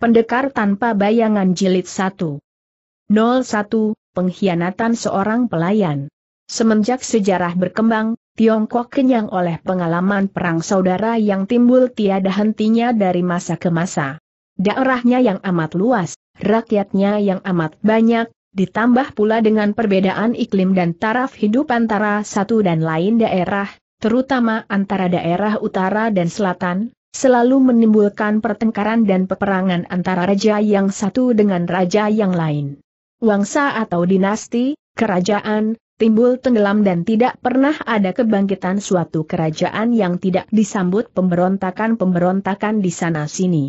Pendekar tanpa bayangan jilid 1. 01. Pengkhianatan seorang pelayan. Semenjak sejarah berkembang, Tiongkok kenyang oleh pengalaman perang saudara yang timbul tiada hentinya dari masa ke masa. Daerahnya yang amat luas, rakyatnya yang amat banyak, ditambah pula dengan perbedaan iklim dan taraf hidup antara satu dan lain daerah, terutama antara daerah utara dan selatan, selalu menimbulkan pertengkaran dan peperangan antara raja yang satu dengan raja yang lain. Wangsa atau dinasti, kerajaan, timbul tenggelam dan tidak pernah ada kebangkitan suatu kerajaan yang tidak disambut pemberontakan-pemberontakan di sana-sini.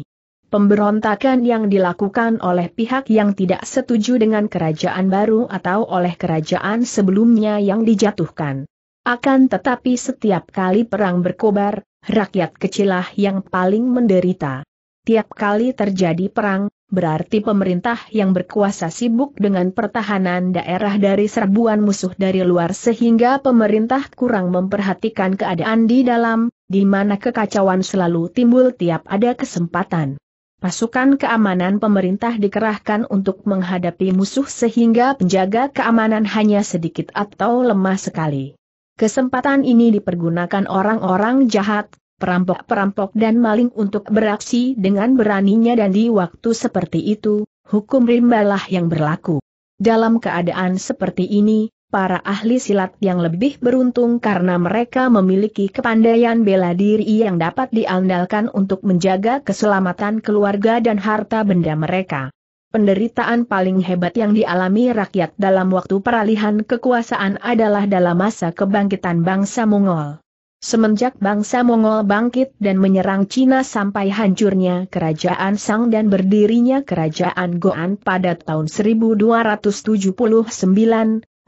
Pemberontakan yang dilakukan oleh pihak yang tidak setuju dengan kerajaan baru atau oleh kerajaan sebelumnya yang dijatuhkan. Akan tetapi setiap kali perang berkobar, rakyat kecilah yang paling menderita. Tiap kali terjadi perang, berarti pemerintah yang berkuasa sibuk dengan pertahanan daerah dari serbuan musuh dari luar sehingga pemerintah kurang memperhatikan keadaan di dalam, di mana kekacauan selalu timbul tiap ada kesempatan. Pasukan keamanan pemerintah dikerahkan untuk menghadapi musuh sehingga penjaga keamanan hanya sedikit atau lemah sekali. Kesempatan ini dipergunakan orang-orang jahat, perampok-perampok dan maling untuk beraksi dengan beraninya dan di waktu seperti itu, hukum rimbalah yang berlaku. Dalam keadaan seperti ini, para ahli silat yang lebih beruntung karena mereka memiliki kepandaian bela diri yang dapat diandalkan untuk menjaga keselamatan keluarga dan harta benda mereka penderitaan paling hebat yang dialami rakyat dalam waktu peralihan kekuasaan adalah dalam masa kebangkitan bangsa Mongol. Semenjak bangsa Mongol bangkit dan menyerang Cina sampai hancurnya kerajaan Sang dan berdirinya kerajaan Goan pada tahun 1279,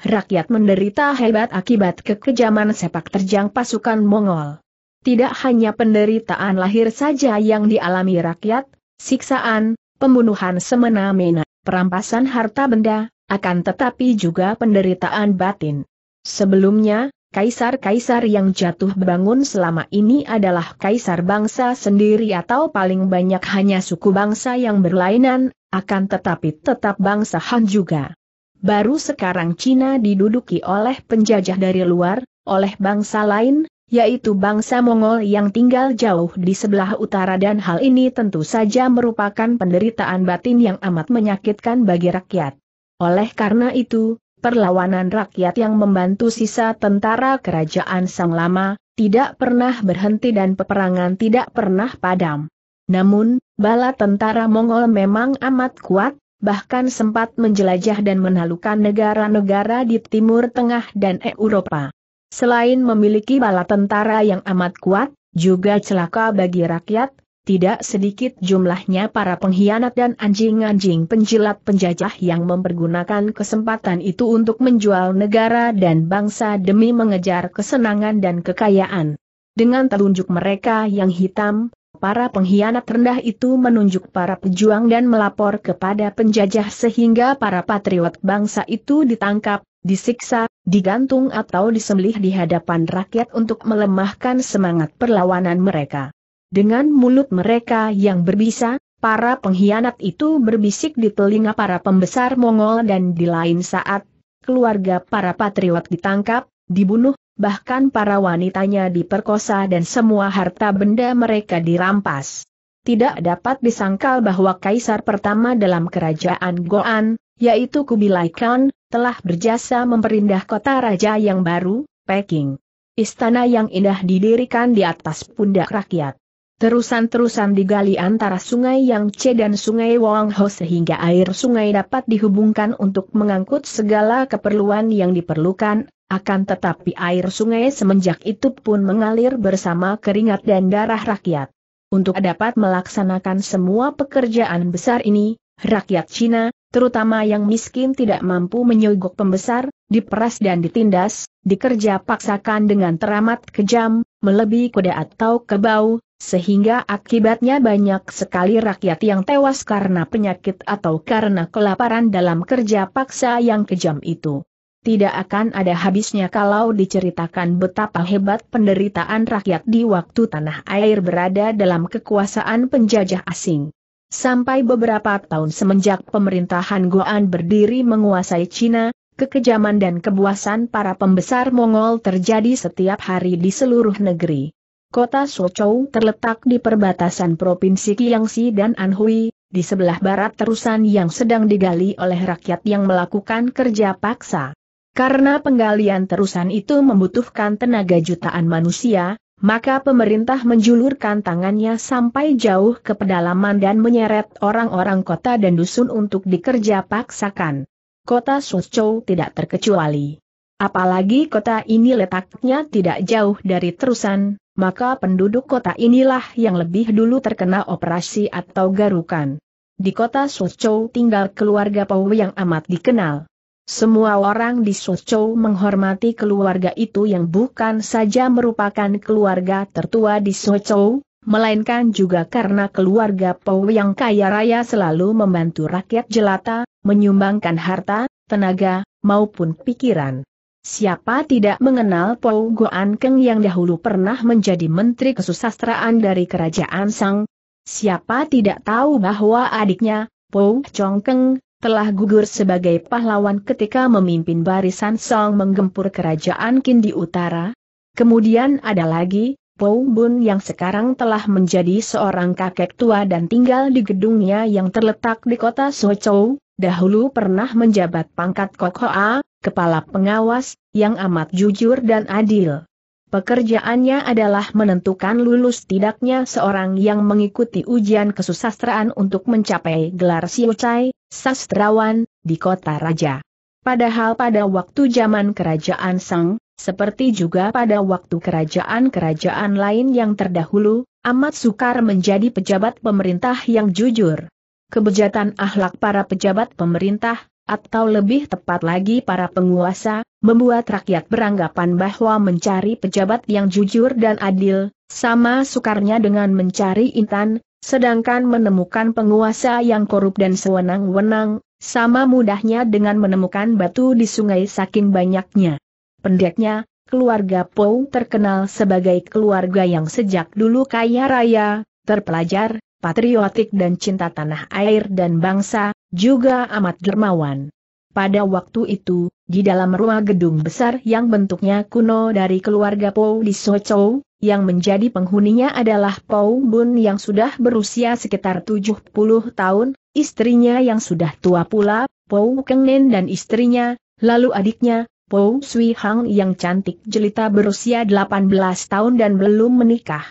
rakyat menderita hebat akibat kekejaman sepak terjang pasukan Mongol. Tidak hanya penderitaan lahir saja yang dialami rakyat, siksaan, pembunuhan semena-mena, perampasan harta benda, akan tetapi juga penderitaan batin. Sebelumnya, kaisar-kaisar yang jatuh bangun selama ini adalah kaisar bangsa sendiri atau paling banyak hanya suku bangsa yang berlainan, akan tetapi tetap bangsa Han juga. Baru sekarang Cina diduduki oleh penjajah dari luar, oleh bangsa lain, yaitu bangsa Mongol yang tinggal jauh di sebelah utara dan hal ini tentu saja merupakan penderitaan batin yang amat menyakitkan bagi rakyat. Oleh karena itu, perlawanan rakyat yang membantu sisa tentara kerajaan Sang Lama, tidak pernah berhenti dan peperangan tidak pernah padam. Namun, bala tentara Mongol memang amat kuat, bahkan sempat menjelajah dan menalukan negara-negara di Timur Tengah dan Eropa. Selain memiliki bala tentara yang amat kuat, juga celaka bagi rakyat, tidak sedikit jumlahnya para pengkhianat dan anjing-anjing penjilat penjajah yang mempergunakan kesempatan itu untuk menjual negara dan bangsa demi mengejar kesenangan dan kekayaan. Dengan telunjuk mereka yang hitam, para pengkhianat rendah itu menunjuk para pejuang dan melapor kepada penjajah sehingga para patriot bangsa itu ditangkap, disiksa, digantung atau disembelih di hadapan rakyat untuk melemahkan semangat perlawanan mereka. Dengan mulut mereka yang berbisa, para pengkhianat itu berbisik di telinga para pembesar Mongol dan di lain saat, keluarga para patriot ditangkap, dibunuh, bahkan para wanitanya diperkosa dan semua harta benda mereka dirampas. Tidak dapat disangkal bahwa kaisar pertama dalam kerajaan Goan, yaitu Kubilai Khan, telah berjasa memperindah kota raja yang baru, Peking. Istana yang indah didirikan di atas pundak rakyat. Terusan-terusan digali antara sungai Yang Che dan sungai Wang Ho sehingga air sungai dapat dihubungkan untuk mengangkut segala keperluan yang diperlukan, akan tetapi air sungai semenjak itu pun mengalir bersama keringat dan darah rakyat. Untuk dapat melaksanakan semua pekerjaan besar ini, rakyat Cina, terutama yang miskin tidak mampu menyogok pembesar, diperas dan ditindas, dikerja paksakan dengan teramat kejam, melebihi kuda atau kebau, sehingga akibatnya banyak sekali rakyat yang tewas karena penyakit atau karena kelaparan dalam kerja paksa yang kejam itu. Tidak akan ada habisnya kalau diceritakan betapa hebat penderitaan rakyat di waktu tanah air berada dalam kekuasaan penjajah asing. Sampai beberapa tahun semenjak pemerintahan Goan berdiri menguasai Cina, kekejaman dan kebuasan para pembesar Mongol terjadi setiap hari di seluruh negeri. Kota Sochou terletak di perbatasan Provinsi Jiangxi dan Anhui, di sebelah barat terusan yang sedang digali oleh rakyat yang melakukan kerja paksa. Karena penggalian terusan itu membutuhkan tenaga jutaan manusia, maka pemerintah menjulurkan tangannya sampai jauh ke pedalaman dan menyeret orang-orang kota dan dusun untuk dikerja paksakan kota Suzhou tidak terkecuali. Apalagi kota ini letaknya tidak jauh dari terusan, maka penduduk kota inilah yang lebih dulu terkena operasi atau garukan. Di kota Suzhou tinggal keluarga Pau yang amat dikenal. Semua orang di Suzhou menghormati keluarga itu yang bukan saja merupakan keluarga tertua di Suzhou, melainkan juga karena keluarga Pau yang kaya raya selalu membantu rakyat jelata, menyumbangkan harta, tenaga, maupun pikiran. Siapa tidak mengenal Pau Goan Keng yang dahulu pernah menjadi Menteri Kesusastraan dari Kerajaan Sang? Siapa tidak tahu bahwa adiknya, Pau Chong Keng, telah gugur sebagai pahlawan ketika memimpin barisan Song menggempur Kerajaan Kin di utara? Kemudian ada lagi, Poung Bun yang sekarang telah menjadi seorang kakek tua dan tinggal di gedungnya yang terletak di kota Sozhou, dahulu pernah menjabat pangkat Kokoa, kepala pengawas, yang amat jujur dan adil. Pekerjaannya adalah menentukan lulus tidaknya seorang yang mengikuti ujian kesusastraan untuk mencapai gelar siucai, sastrawan, di kota raja. Padahal pada waktu zaman kerajaan Sang. Seperti juga pada waktu kerajaan-kerajaan lain yang terdahulu, amat sukar menjadi pejabat pemerintah yang jujur. Kebejatan ahlak para pejabat pemerintah, atau lebih tepat lagi para penguasa, membuat rakyat beranggapan bahwa mencari pejabat yang jujur dan adil, sama sukarnya dengan mencari intan, sedangkan menemukan penguasa yang korup dan sewenang-wenang, sama mudahnya dengan menemukan batu di sungai saking banyaknya. Pendeknya, keluarga Pou terkenal sebagai keluarga yang sejak dulu kaya raya, terpelajar, patriotik dan cinta tanah air dan bangsa, juga amat dermawan. Pada waktu itu, di dalam rumah gedung besar yang bentuknya kuno dari keluarga Pou di Sochou, yang menjadi penghuninya adalah Pou Bun yang sudah berusia sekitar 70 tahun, istrinya yang sudah tua pula, Pou Kengnen dan istrinya, lalu adiknya, Pou Sui Hang yang cantik jelita berusia 18 tahun dan belum menikah.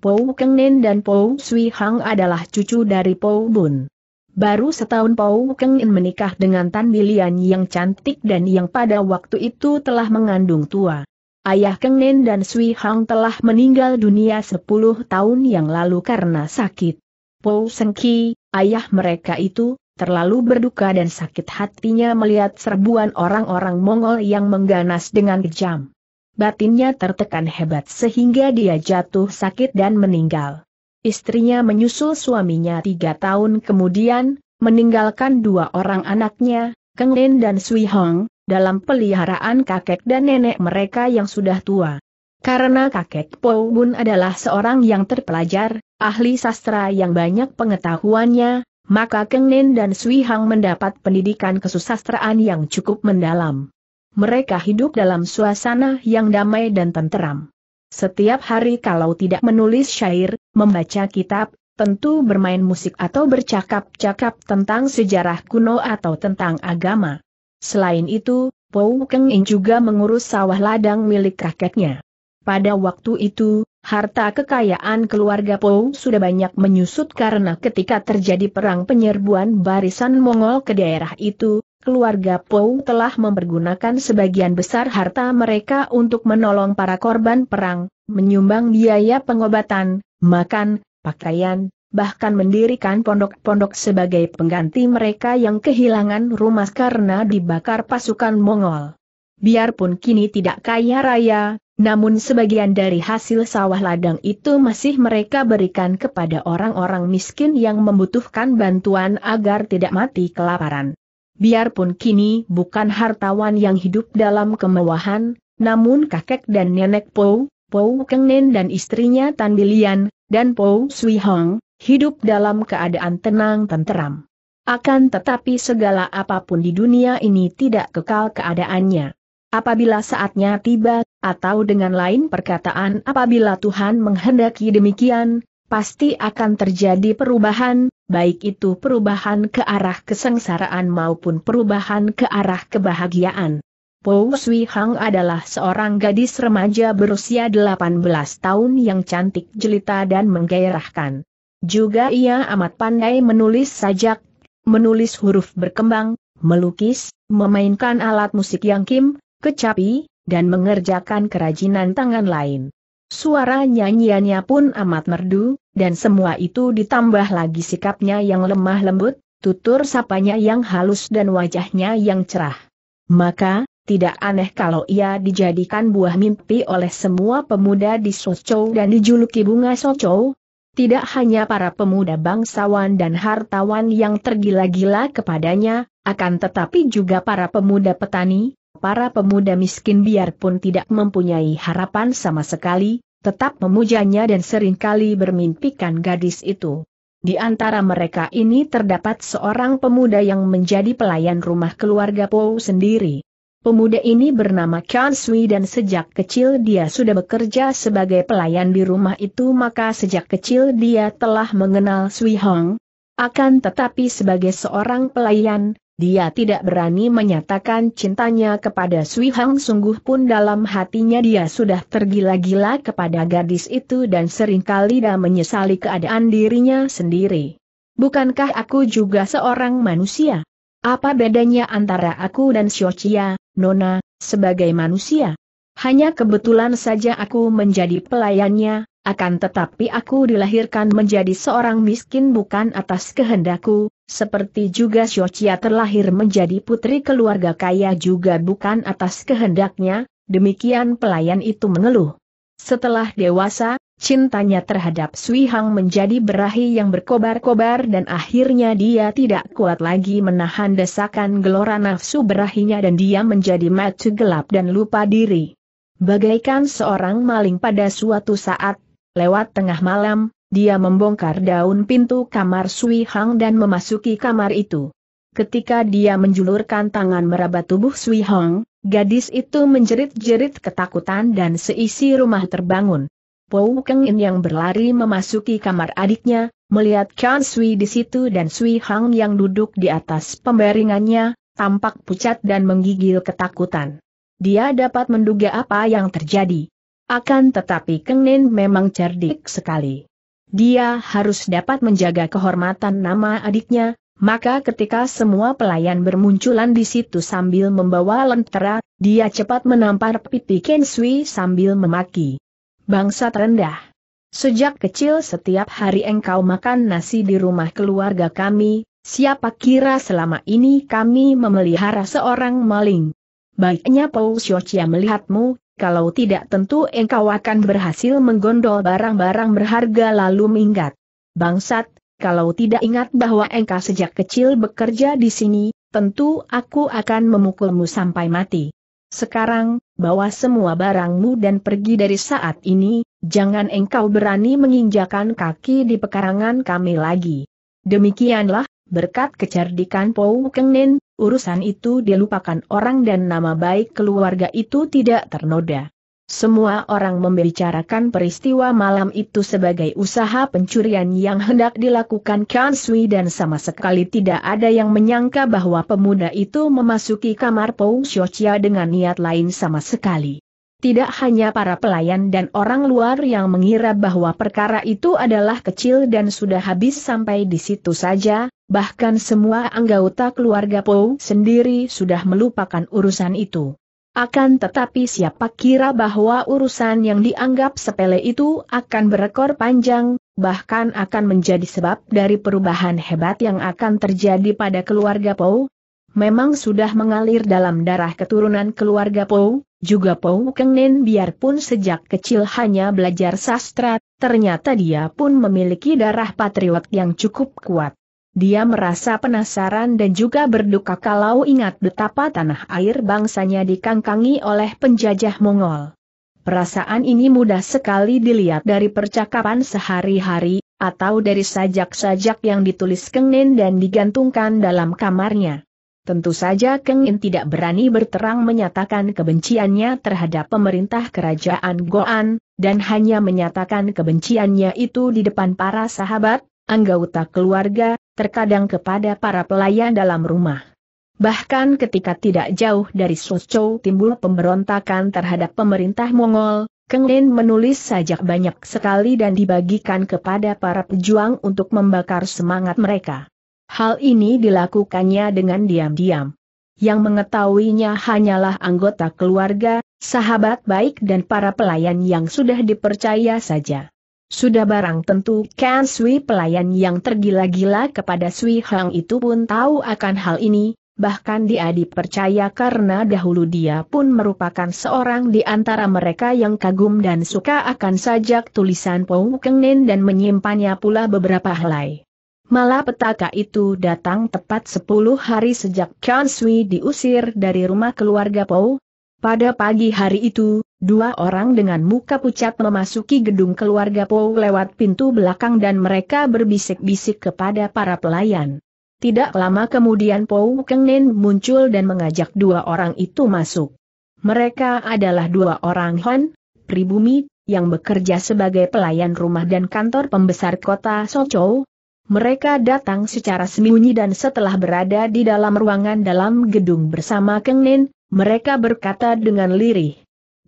Pou Keng Nen dan Pou Sui Hang adalah cucu dari Pou Bun. Baru setahun Pau Keng Nen menikah dengan Tan Bilian yang cantik dan yang pada waktu itu telah mengandung tua. Ayah Keng Nen dan Sui Hang telah meninggal dunia 10 tahun yang lalu karena sakit. Pau Sengki, ayah mereka itu, terlalu berduka dan sakit hatinya melihat serbuan orang-orang Mongol yang mengganas dengan kejam. Batinnya tertekan hebat sehingga dia jatuh sakit dan meninggal. Istrinya menyusul suaminya tiga tahun kemudian, meninggalkan dua orang anaknya, Keng Lin dan Sui Hong, dalam peliharaan kakek dan nenek mereka yang sudah tua. Karena kakek Po Bun adalah seorang yang terpelajar, ahli sastra yang banyak pengetahuannya, maka Keng Nen dan Sui Hang mendapat pendidikan kesusastraan yang cukup mendalam. Mereka hidup dalam suasana yang damai dan tenteram. Setiap hari kalau tidak menulis syair, membaca kitab, tentu bermain musik atau bercakap-cakap tentang sejarah kuno atau tentang agama. Selain itu, Pou Keng In juga mengurus sawah ladang milik kakeknya. Pada waktu itu, harta kekayaan keluarga Pou sudah banyak menyusut karena ketika terjadi perang penyerbuan barisan Mongol ke daerah itu, keluarga Pou telah mempergunakan sebagian besar harta mereka untuk menolong para korban perang, menyumbang biaya pengobatan, makan, pakaian, bahkan mendirikan pondok-pondok sebagai pengganti mereka yang kehilangan rumah karena dibakar pasukan Mongol. Biarpun kini tidak kaya raya, namun sebagian dari hasil sawah ladang itu masih mereka berikan kepada orang-orang miskin yang membutuhkan bantuan agar tidak mati kelaparan. Biarpun kini bukan hartawan yang hidup dalam kemewahan, namun kakek dan nenek Pou, Pou Kengnen dan istrinya Tan Bilian, dan Pou Sui Hong, hidup dalam keadaan tenang tenteram. Akan tetapi segala apapun di dunia ini tidak kekal keadaannya. Apabila saatnya tiba, atau dengan lain perkataan apabila Tuhan menghendaki demikian, pasti akan terjadi perubahan, baik itu perubahan ke arah kesengsaraan maupun perubahan ke arah kebahagiaan. Po Sui Hang adalah seorang gadis remaja berusia 18 tahun yang cantik jelita dan menggairahkan. Juga ia amat pandai menulis sajak, menulis huruf berkembang, melukis, memainkan alat musik yang kim, kecapi, dan mengerjakan kerajinan tangan lain. Suara nyanyiannya pun amat merdu, dan semua itu ditambah lagi sikapnya yang lemah lembut, tutur sapanya yang halus dan wajahnya yang cerah. Maka, tidak aneh kalau ia dijadikan buah mimpi oleh semua pemuda di Socou dan dijuluki bunga Socou. Tidak hanya para pemuda bangsawan dan hartawan yang tergila-gila kepadanya, akan tetapi juga para pemuda petani, para pemuda miskin biarpun tidak mempunyai harapan sama sekali, tetap memujanya dan seringkali bermimpikan gadis itu. Di antara mereka ini terdapat seorang pemuda yang menjadi pelayan rumah keluarga Po sendiri. Pemuda ini bernama Chan Sui dan sejak kecil dia sudah bekerja sebagai pelayan di rumah itu maka sejak kecil dia telah mengenal Sui Hong. Akan tetapi sebagai seorang pelayan, dia tidak berani menyatakan cintanya kepada Sui Hang sungguh pun dalam hatinya dia sudah tergila-gila kepada gadis itu dan seringkali dia menyesali keadaan dirinya sendiri. Bukankah aku juga seorang manusia? Apa bedanya antara aku dan Xiochia, Nona, sebagai manusia? Hanya kebetulan saja aku menjadi pelayannya, akan tetapi aku dilahirkan menjadi seorang miskin bukan atas kehendakku, seperti juga Shochia terlahir menjadi putri keluarga kaya juga bukan atas kehendaknya, demikian pelayan itu mengeluh. Setelah dewasa, cintanya terhadap Sui Hang menjadi berahi yang berkobar-kobar dan akhirnya dia tidak kuat lagi menahan desakan gelora nafsu berahinya dan dia menjadi mati gelap dan lupa diri. Bagaikan seorang maling pada suatu saat, lewat tengah malam, dia membongkar daun pintu kamar Sui Hang dan memasuki kamar itu. Ketika dia menjulurkan tangan meraba tubuh Sui Hang, gadis itu menjerit-jerit ketakutan dan seisi rumah terbangun. Pou Keng In yang berlari memasuki kamar adiknya, melihat Chan Sui di situ dan Sui Hang yang duduk di atas pembaringannya, tampak pucat dan menggigil ketakutan. Dia dapat menduga apa yang terjadi. Akan tetapi Keng Nin memang cerdik sekali dia harus dapat menjaga kehormatan nama adiknya, maka ketika semua pelayan bermunculan di situ sambil membawa lentera, dia cepat menampar Ken Sui sambil memaki. Bangsa rendah. Sejak kecil setiap hari engkau makan nasi di rumah keluarga kami, siapa kira selama ini kami memelihara seorang maling. Baiknya Paul Xiaochia melihatmu, kalau tidak tentu engkau akan berhasil menggondol barang-barang berharga lalu minggat. Bangsat, kalau tidak ingat bahwa engkau sejak kecil bekerja di sini, tentu aku akan memukulmu sampai mati. Sekarang, bawa semua barangmu dan pergi dari saat ini, jangan engkau berani menginjakan kaki di pekarangan kami lagi. Demikianlah, Berkat kecerdikan Pou Keng urusan itu dilupakan orang dan nama baik keluarga itu tidak ternoda. Semua orang membicarakan peristiwa malam itu sebagai usaha pencurian yang hendak dilakukan Kan Sui dan sama sekali tidak ada yang menyangka bahwa pemuda itu memasuki kamar Pou Shochia dengan niat lain sama sekali. Tidak hanya para pelayan dan orang luar yang mengira bahwa perkara itu adalah kecil dan sudah habis sampai di situ saja, bahkan semua anggota keluarga Po sendiri sudah melupakan urusan itu. Akan tetapi siapa kira bahwa urusan yang dianggap sepele itu akan berekor panjang, bahkan akan menjadi sebab dari perubahan hebat yang akan terjadi pada keluarga Pou, memang sudah mengalir dalam darah keturunan keluarga Pou, juga Pou Keng biarpun sejak kecil hanya belajar sastra, ternyata dia pun memiliki darah patriot yang cukup kuat. Dia merasa penasaran dan juga berduka kalau ingat betapa tanah air bangsanya dikangkangi oleh penjajah Mongol. Perasaan ini mudah sekali dilihat dari percakapan sehari-hari, atau dari sajak-sajak yang ditulis Kengnen dan digantungkan dalam kamarnya. Tentu saja Keng In tidak berani berterang menyatakan kebenciannya terhadap pemerintah kerajaan Goan, dan hanya menyatakan kebenciannya itu di depan para sahabat, anggota keluarga, terkadang kepada para pelayan dalam rumah. Bahkan ketika tidak jauh dari Suzhou timbul pemberontakan terhadap pemerintah Mongol, Keng In menulis sajak banyak sekali dan dibagikan kepada para pejuang untuk membakar semangat mereka. Hal ini dilakukannya dengan diam-diam. Yang mengetahuinya hanyalah anggota keluarga, sahabat baik dan para pelayan yang sudah dipercaya saja. Sudah barang tentu Kan Sui pelayan yang tergila-gila kepada Sui Hang itu pun tahu akan hal ini, bahkan dia dipercaya karena dahulu dia pun merupakan seorang di antara mereka yang kagum dan suka akan sajak tulisan Pou Keng Nen dan menyimpannya pula beberapa helai. Malah petaka itu datang tepat 10 hari sejak Kan Sui diusir dari rumah keluarga Po. Pada pagi hari itu, dua orang dengan muka pucat memasuki gedung keluarga Po lewat pintu belakang dan mereka berbisik-bisik kepada para pelayan. Tidak lama kemudian Po Kengnen muncul dan mengajak dua orang itu masuk. Mereka adalah dua orang Han, pribumi, yang bekerja sebagai pelayan rumah dan kantor pembesar kota Sochou, mereka datang secara sembunyi dan setelah berada di dalam ruangan dalam gedung bersama Keng Nin, mereka berkata dengan lirih.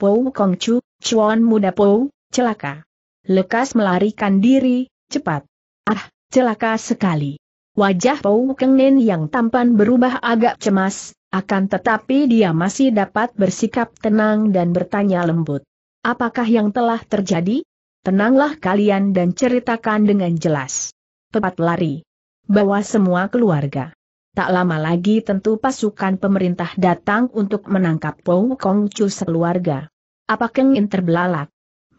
Pou Kong Chu, Chuan muda Pou, celaka. Lekas melarikan diri, cepat. Ah, celaka sekali. Wajah Pou Keng Nin yang tampan berubah agak cemas, akan tetapi dia masih dapat bersikap tenang dan bertanya lembut. Apakah yang telah terjadi? Tenanglah kalian dan ceritakan dengan jelas tepat lari. Bawa semua keluarga. Tak lama lagi tentu pasukan pemerintah datang untuk menangkap Pou Kong Chu sekeluarga. Apa keng Kengin terbelalak?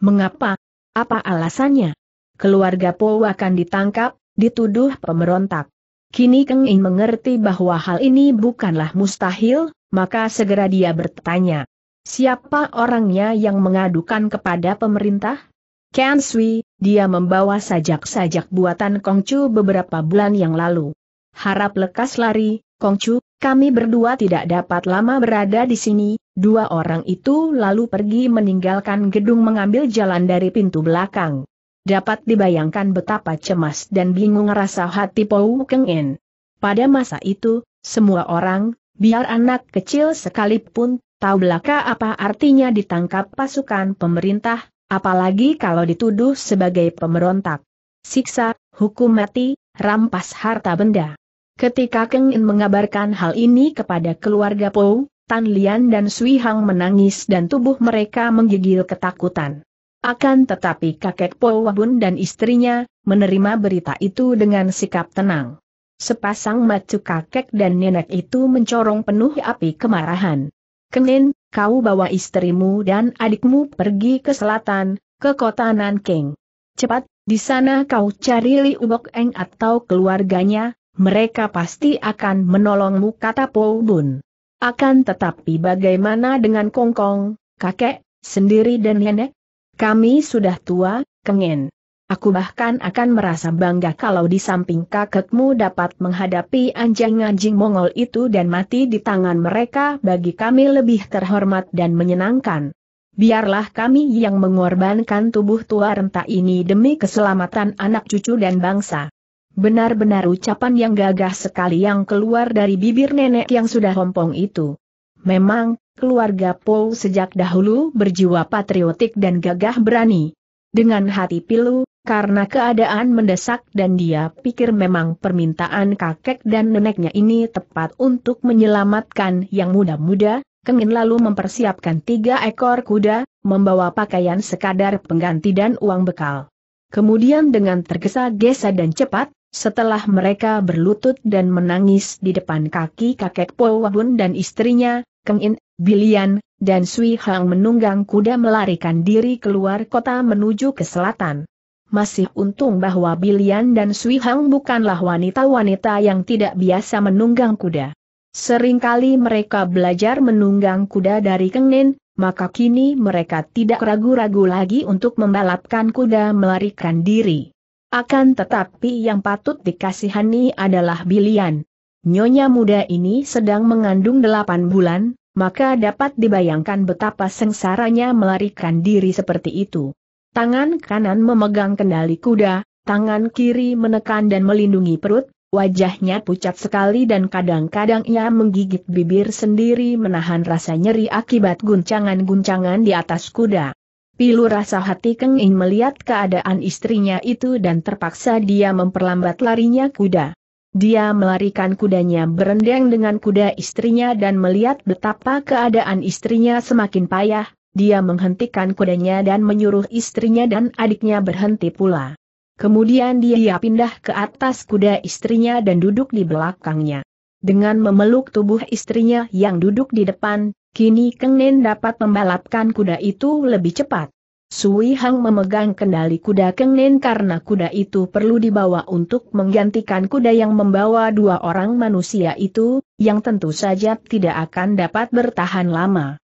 Mengapa? Apa alasannya? Keluarga Pou akan ditangkap, dituduh pemberontak. Kini Keng In mengerti bahwa hal ini bukanlah mustahil, maka segera dia bertanya. Siapa orangnya yang mengadukan kepada pemerintah? Ken Sui, dia membawa sajak-sajak buatan Kongcu beberapa bulan yang lalu. Harap lekas lari, Kongcu, kami berdua tidak dapat lama berada di sini, dua orang itu lalu pergi meninggalkan gedung mengambil jalan dari pintu belakang. Dapat dibayangkan betapa cemas dan bingung rasa hati Pou Keng In. Pada masa itu, semua orang, biar anak kecil sekalipun, tahu belaka apa artinya ditangkap pasukan pemerintah, Apalagi kalau dituduh sebagai pemberontak. Siksa, hukum mati, rampas harta benda. Ketika Keng In mengabarkan hal ini kepada keluarga Po, Tan Lian dan Sui Hang menangis dan tubuh mereka menggigil ketakutan. Akan tetapi kakek Po Wabun dan istrinya, menerima berita itu dengan sikap tenang. Sepasang macu kakek dan nenek itu mencorong penuh api kemarahan. Kenin, kau bawa istrimu dan adikmu pergi ke selatan, ke kota Nanking. Cepat, di sana kau cari Li Ubok Eng atau keluarganya, mereka pasti akan menolongmu kata Po Bun. Akan tetapi bagaimana dengan Kongkong, kakek, sendiri dan nenek? Kami sudah tua, kengen. Aku bahkan akan merasa bangga kalau di samping kakekmu dapat menghadapi anjing-anjing Mongol itu dan mati di tangan mereka bagi kami lebih terhormat dan menyenangkan. Biarlah kami yang mengorbankan tubuh tua renta ini demi keselamatan anak cucu dan bangsa. Benar-benar ucapan yang gagah sekali yang keluar dari bibir nenek yang sudah hompong itu. Memang, keluarga Po sejak dahulu berjiwa patriotik dan gagah berani. Dengan hati pilu, karena keadaan mendesak dan dia pikir memang permintaan kakek dan neneknya ini tepat untuk menyelamatkan yang muda-muda, Kengin lalu mempersiapkan tiga ekor kuda, membawa pakaian sekadar pengganti dan uang bekal. Kemudian dengan tergesa-gesa dan cepat, setelah mereka berlutut dan menangis di depan kaki kakek Po Wabun dan istrinya, Kengin, Bilian, dan Sui Hang menunggang kuda melarikan diri keluar kota menuju ke selatan. Masih untung bahwa Bilian dan Sui Hang bukanlah wanita-wanita yang tidak biasa menunggang kuda. Seringkali mereka belajar menunggang kuda dari Kengnin, maka kini mereka tidak ragu-ragu lagi untuk membalapkan kuda melarikan diri. Akan tetapi yang patut dikasihani adalah Bilian. Nyonya muda ini sedang mengandung delapan bulan, maka dapat dibayangkan betapa sengsaranya melarikan diri seperti itu. Tangan kanan memegang kendali kuda, tangan kiri menekan dan melindungi perut, wajahnya pucat sekali dan kadang-kadang ia menggigit bibir sendiri menahan rasa nyeri akibat guncangan-guncangan di atas kuda. Pilu rasa hati Keng In melihat keadaan istrinya itu dan terpaksa dia memperlambat larinya kuda. Dia melarikan kudanya berendeng dengan kuda istrinya dan melihat betapa keadaan istrinya semakin payah, dia menghentikan kudanya dan menyuruh istrinya dan adiknya berhenti pula. Kemudian dia pindah ke atas kuda istrinya dan duduk di belakangnya. Dengan memeluk tubuh istrinya yang duduk di depan, kini Keng dapat membalapkan kuda itu lebih cepat. Sui Hang memegang kendali kuda Keng karena kuda itu perlu dibawa untuk menggantikan kuda yang membawa dua orang manusia itu, yang tentu saja tidak akan dapat bertahan lama.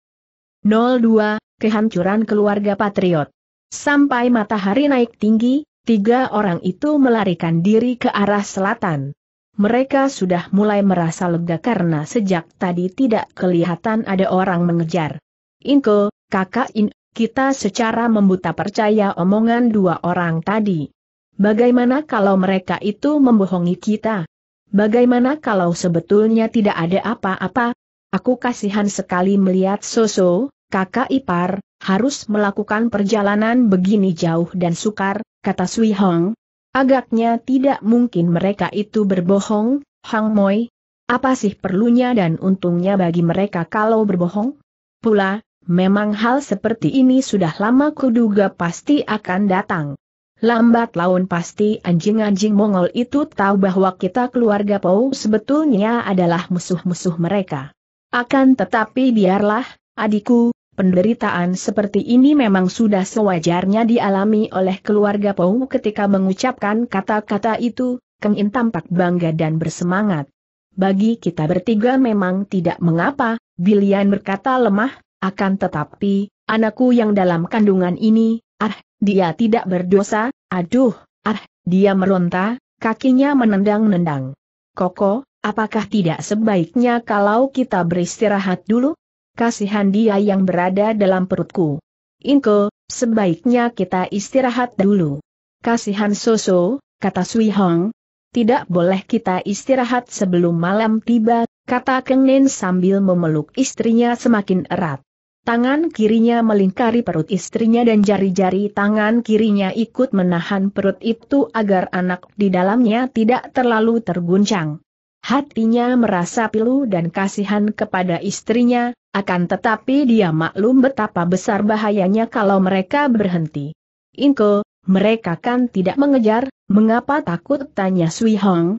02, Kehancuran Keluarga Patriot. Sampai matahari naik tinggi, tiga orang itu melarikan diri ke arah selatan. Mereka sudah mulai merasa lega karena sejak tadi tidak kelihatan ada orang mengejar. Inko, kakak In, kita secara membuta percaya omongan dua orang tadi. Bagaimana kalau mereka itu membohongi kita? Bagaimana kalau sebetulnya tidak ada apa-apa, Aku kasihan sekali melihat Soso, kakak ipar, harus melakukan perjalanan begini jauh dan sukar, kata Sui Hong. Agaknya tidak mungkin mereka itu berbohong, Hang Moi. Apa sih perlunya dan untungnya bagi mereka kalau berbohong? Pula, memang hal seperti ini sudah lama kuduga pasti akan datang. Lambat laun pasti anjing-anjing Mongol itu tahu bahwa kita keluarga Pau sebetulnya adalah musuh-musuh mereka. Akan tetapi biarlah, adikku, penderitaan seperti ini memang sudah sewajarnya dialami oleh keluarga Pou ketika mengucapkan kata-kata itu, Keng In tampak bangga dan bersemangat. Bagi kita bertiga memang tidak mengapa, Bilian berkata lemah, akan tetapi, anakku yang dalam kandungan ini, ah, dia tidak berdosa, aduh, ah, dia meronta, kakinya menendang-nendang. Koko, Apakah tidak sebaiknya kalau kita beristirahat dulu? Kasihan dia yang berada dalam perutku. Inko, sebaiknya kita istirahat dulu. Kasihan Soso, kata Sui Hong. Tidak boleh kita istirahat sebelum malam tiba, kata Keng Nen sambil memeluk istrinya semakin erat. Tangan kirinya melingkari perut istrinya dan jari-jari tangan kirinya ikut menahan perut itu agar anak di dalamnya tidak terlalu terguncang. Hatinya merasa pilu dan kasihan kepada istrinya, akan tetapi dia maklum betapa besar bahayanya kalau mereka berhenti. Inko, mereka kan tidak mengejar, mengapa takut tanya Sui Hong?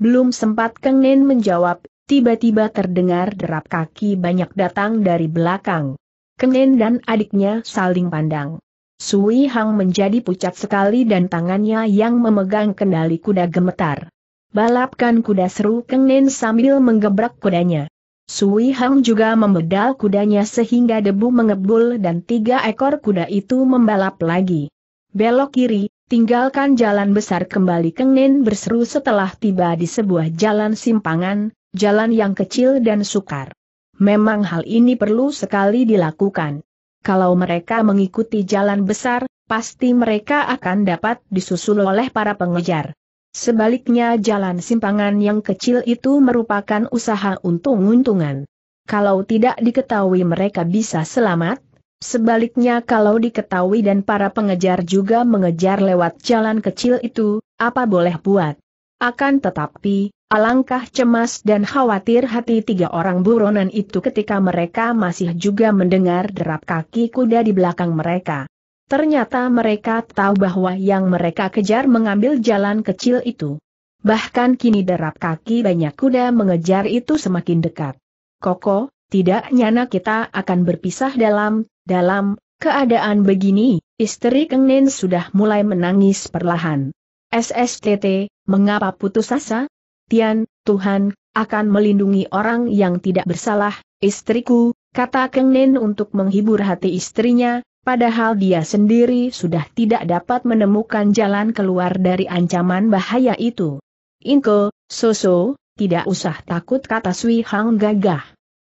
Belum sempat Keng Nen menjawab, tiba-tiba terdengar derap kaki banyak datang dari belakang. Keng Nen dan adiknya saling pandang. Sui Hang menjadi pucat sekali dan tangannya yang memegang kendali kuda gemetar. Balapkan kuda seru kengnin sambil menggebrak kudanya. Sui Hang juga membedal kudanya sehingga debu mengebul dan tiga ekor kuda itu membalap lagi. Belok kiri, tinggalkan jalan besar kembali kengnin berseru setelah tiba di sebuah jalan simpangan, jalan yang kecil dan sukar. Memang hal ini perlu sekali dilakukan. Kalau mereka mengikuti jalan besar, pasti mereka akan dapat disusul oleh para pengejar. Sebaliknya jalan simpangan yang kecil itu merupakan usaha untung-untungan. Kalau tidak diketahui mereka bisa selamat, sebaliknya kalau diketahui dan para pengejar juga mengejar lewat jalan kecil itu, apa boleh buat. Akan tetapi, alangkah cemas dan khawatir hati tiga orang buronan itu ketika mereka masih juga mendengar derap kaki kuda di belakang mereka. Ternyata mereka tahu bahwa yang mereka kejar mengambil jalan kecil itu. Bahkan kini derap kaki banyak kuda mengejar itu semakin dekat. Koko, tidak nyana kita akan berpisah dalam, dalam, keadaan begini, istri Keng sudah mulai menangis perlahan. SSTT, mengapa putus asa? Tian, Tuhan, akan melindungi orang yang tidak bersalah, istriku, kata Keng untuk menghibur hati istrinya, Padahal dia sendiri sudah tidak dapat menemukan jalan keluar dari ancaman bahaya itu. Inko, Soso, tidak usah takut kata Sui Hang gagah.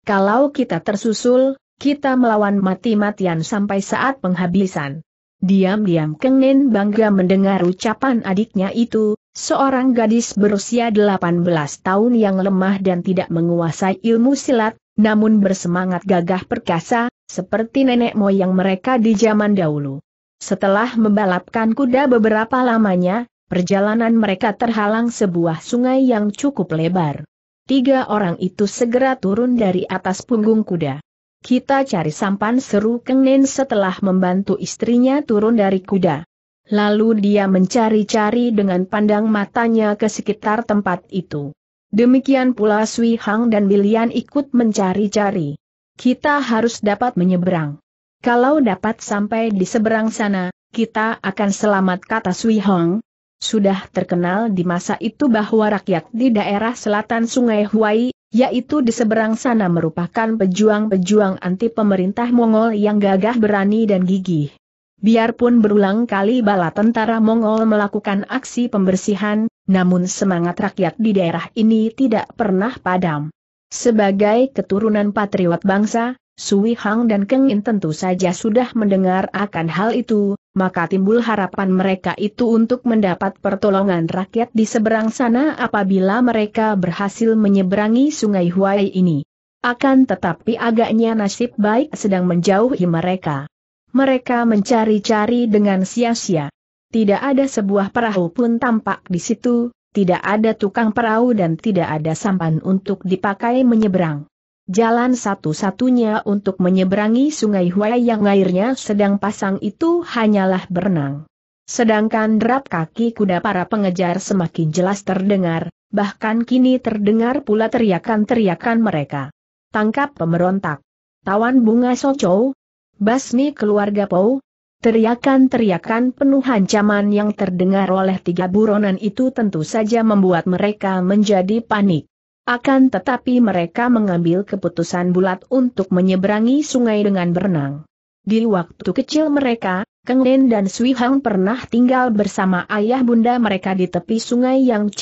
Kalau kita tersusul, kita melawan mati-matian sampai saat penghabisan. Diam-diam Kengin bangga mendengar ucapan adiknya itu, seorang gadis berusia 18 tahun yang lemah dan tidak menguasai ilmu silat, namun bersemangat gagah perkasa, seperti nenek moyang mereka di zaman dahulu. Setelah membalapkan kuda beberapa lamanya, perjalanan mereka terhalang sebuah sungai yang cukup lebar. Tiga orang itu segera turun dari atas punggung kuda. Kita cari sampan seru kengen setelah membantu istrinya turun dari kuda. Lalu dia mencari-cari dengan pandang matanya ke sekitar tempat itu. Demikian pula Sui Hang dan Bilian ikut mencari-cari. Kita harus dapat menyeberang. Kalau dapat sampai di seberang sana, kita akan selamat kata Sui Hong. Sudah terkenal di masa itu bahwa rakyat di daerah selatan Sungai Huai, yaitu di seberang sana merupakan pejuang-pejuang anti pemerintah Mongol yang gagah berani dan gigih. Biarpun berulang kali bala tentara Mongol melakukan aksi pembersihan, namun semangat rakyat di daerah ini tidak pernah padam. Sebagai keturunan patriot bangsa, Sui Hang dan Keng In tentu saja sudah mendengar akan hal itu, maka timbul harapan mereka itu untuk mendapat pertolongan rakyat di seberang sana apabila mereka berhasil menyeberangi sungai Huai ini. Akan tetapi agaknya nasib baik sedang menjauhi mereka. Mereka mencari-cari dengan sia-sia. Tidak ada sebuah perahu pun tampak di situ, tidak ada tukang perahu dan tidak ada sampan untuk dipakai menyeberang. Jalan satu-satunya untuk menyeberangi sungai Huai yang airnya sedang pasang itu hanyalah berenang. Sedangkan derap kaki kuda para pengejar semakin jelas terdengar, bahkan kini terdengar pula teriakan-teriakan mereka. Tangkap pemberontak. Tawan bunga socow. Basmi keluarga Pau, Teriakan-teriakan penuh ancaman yang terdengar oleh tiga buronan itu tentu saja membuat mereka menjadi panik. Akan tetapi mereka mengambil keputusan bulat untuk menyeberangi sungai dengan berenang. Di waktu kecil mereka, Keng Lin dan Sui Hang pernah tinggal bersama ayah bunda mereka di tepi sungai Yang C.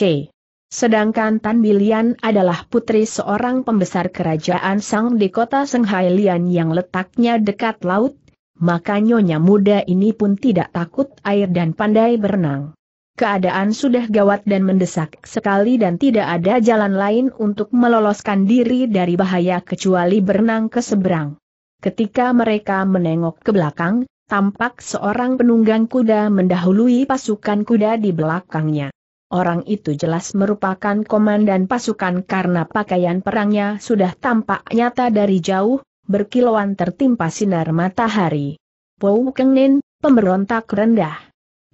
Sedangkan Tan Bilian adalah putri seorang pembesar kerajaan Sang di kota Senghai Lian yang letaknya dekat laut maka nyonya muda ini pun tidak takut air dan pandai berenang. Keadaan sudah gawat dan mendesak sekali dan tidak ada jalan lain untuk meloloskan diri dari bahaya kecuali berenang ke seberang. Ketika mereka menengok ke belakang, tampak seorang penunggang kuda mendahului pasukan kuda di belakangnya. Orang itu jelas merupakan komandan pasukan karena pakaian perangnya sudah tampak nyata dari jauh, berkilauan tertimpa sinar matahari. Pou Keng pemberontak rendah.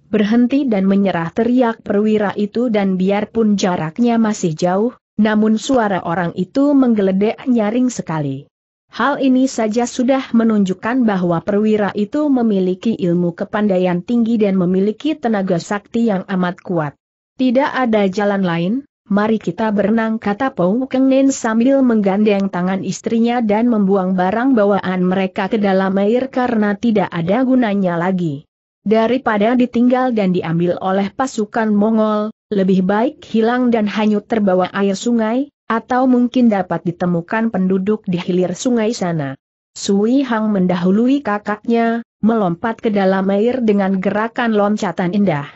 Berhenti dan menyerah teriak perwira itu dan biarpun jaraknya masih jauh, namun suara orang itu menggeledek nyaring sekali. Hal ini saja sudah menunjukkan bahwa perwira itu memiliki ilmu kepandaian tinggi dan memiliki tenaga sakti yang amat kuat. Tidak ada jalan lain, mari kita berenang kata Pou Keng sambil menggandeng tangan istrinya dan membuang barang bawaan mereka ke dalam air karena tidak ada gunanya lagi. Daripada ditinggal dan diambil oleh pasukan Mongol, lebih baik hilang dan hanyut terbawa air sungai, atau mungkin dapat ditemukan penduduk di hilir sungai sana. Sui Hang mendahului kakaknya, melompat ke dalam air dengan gerakan loncatan indah.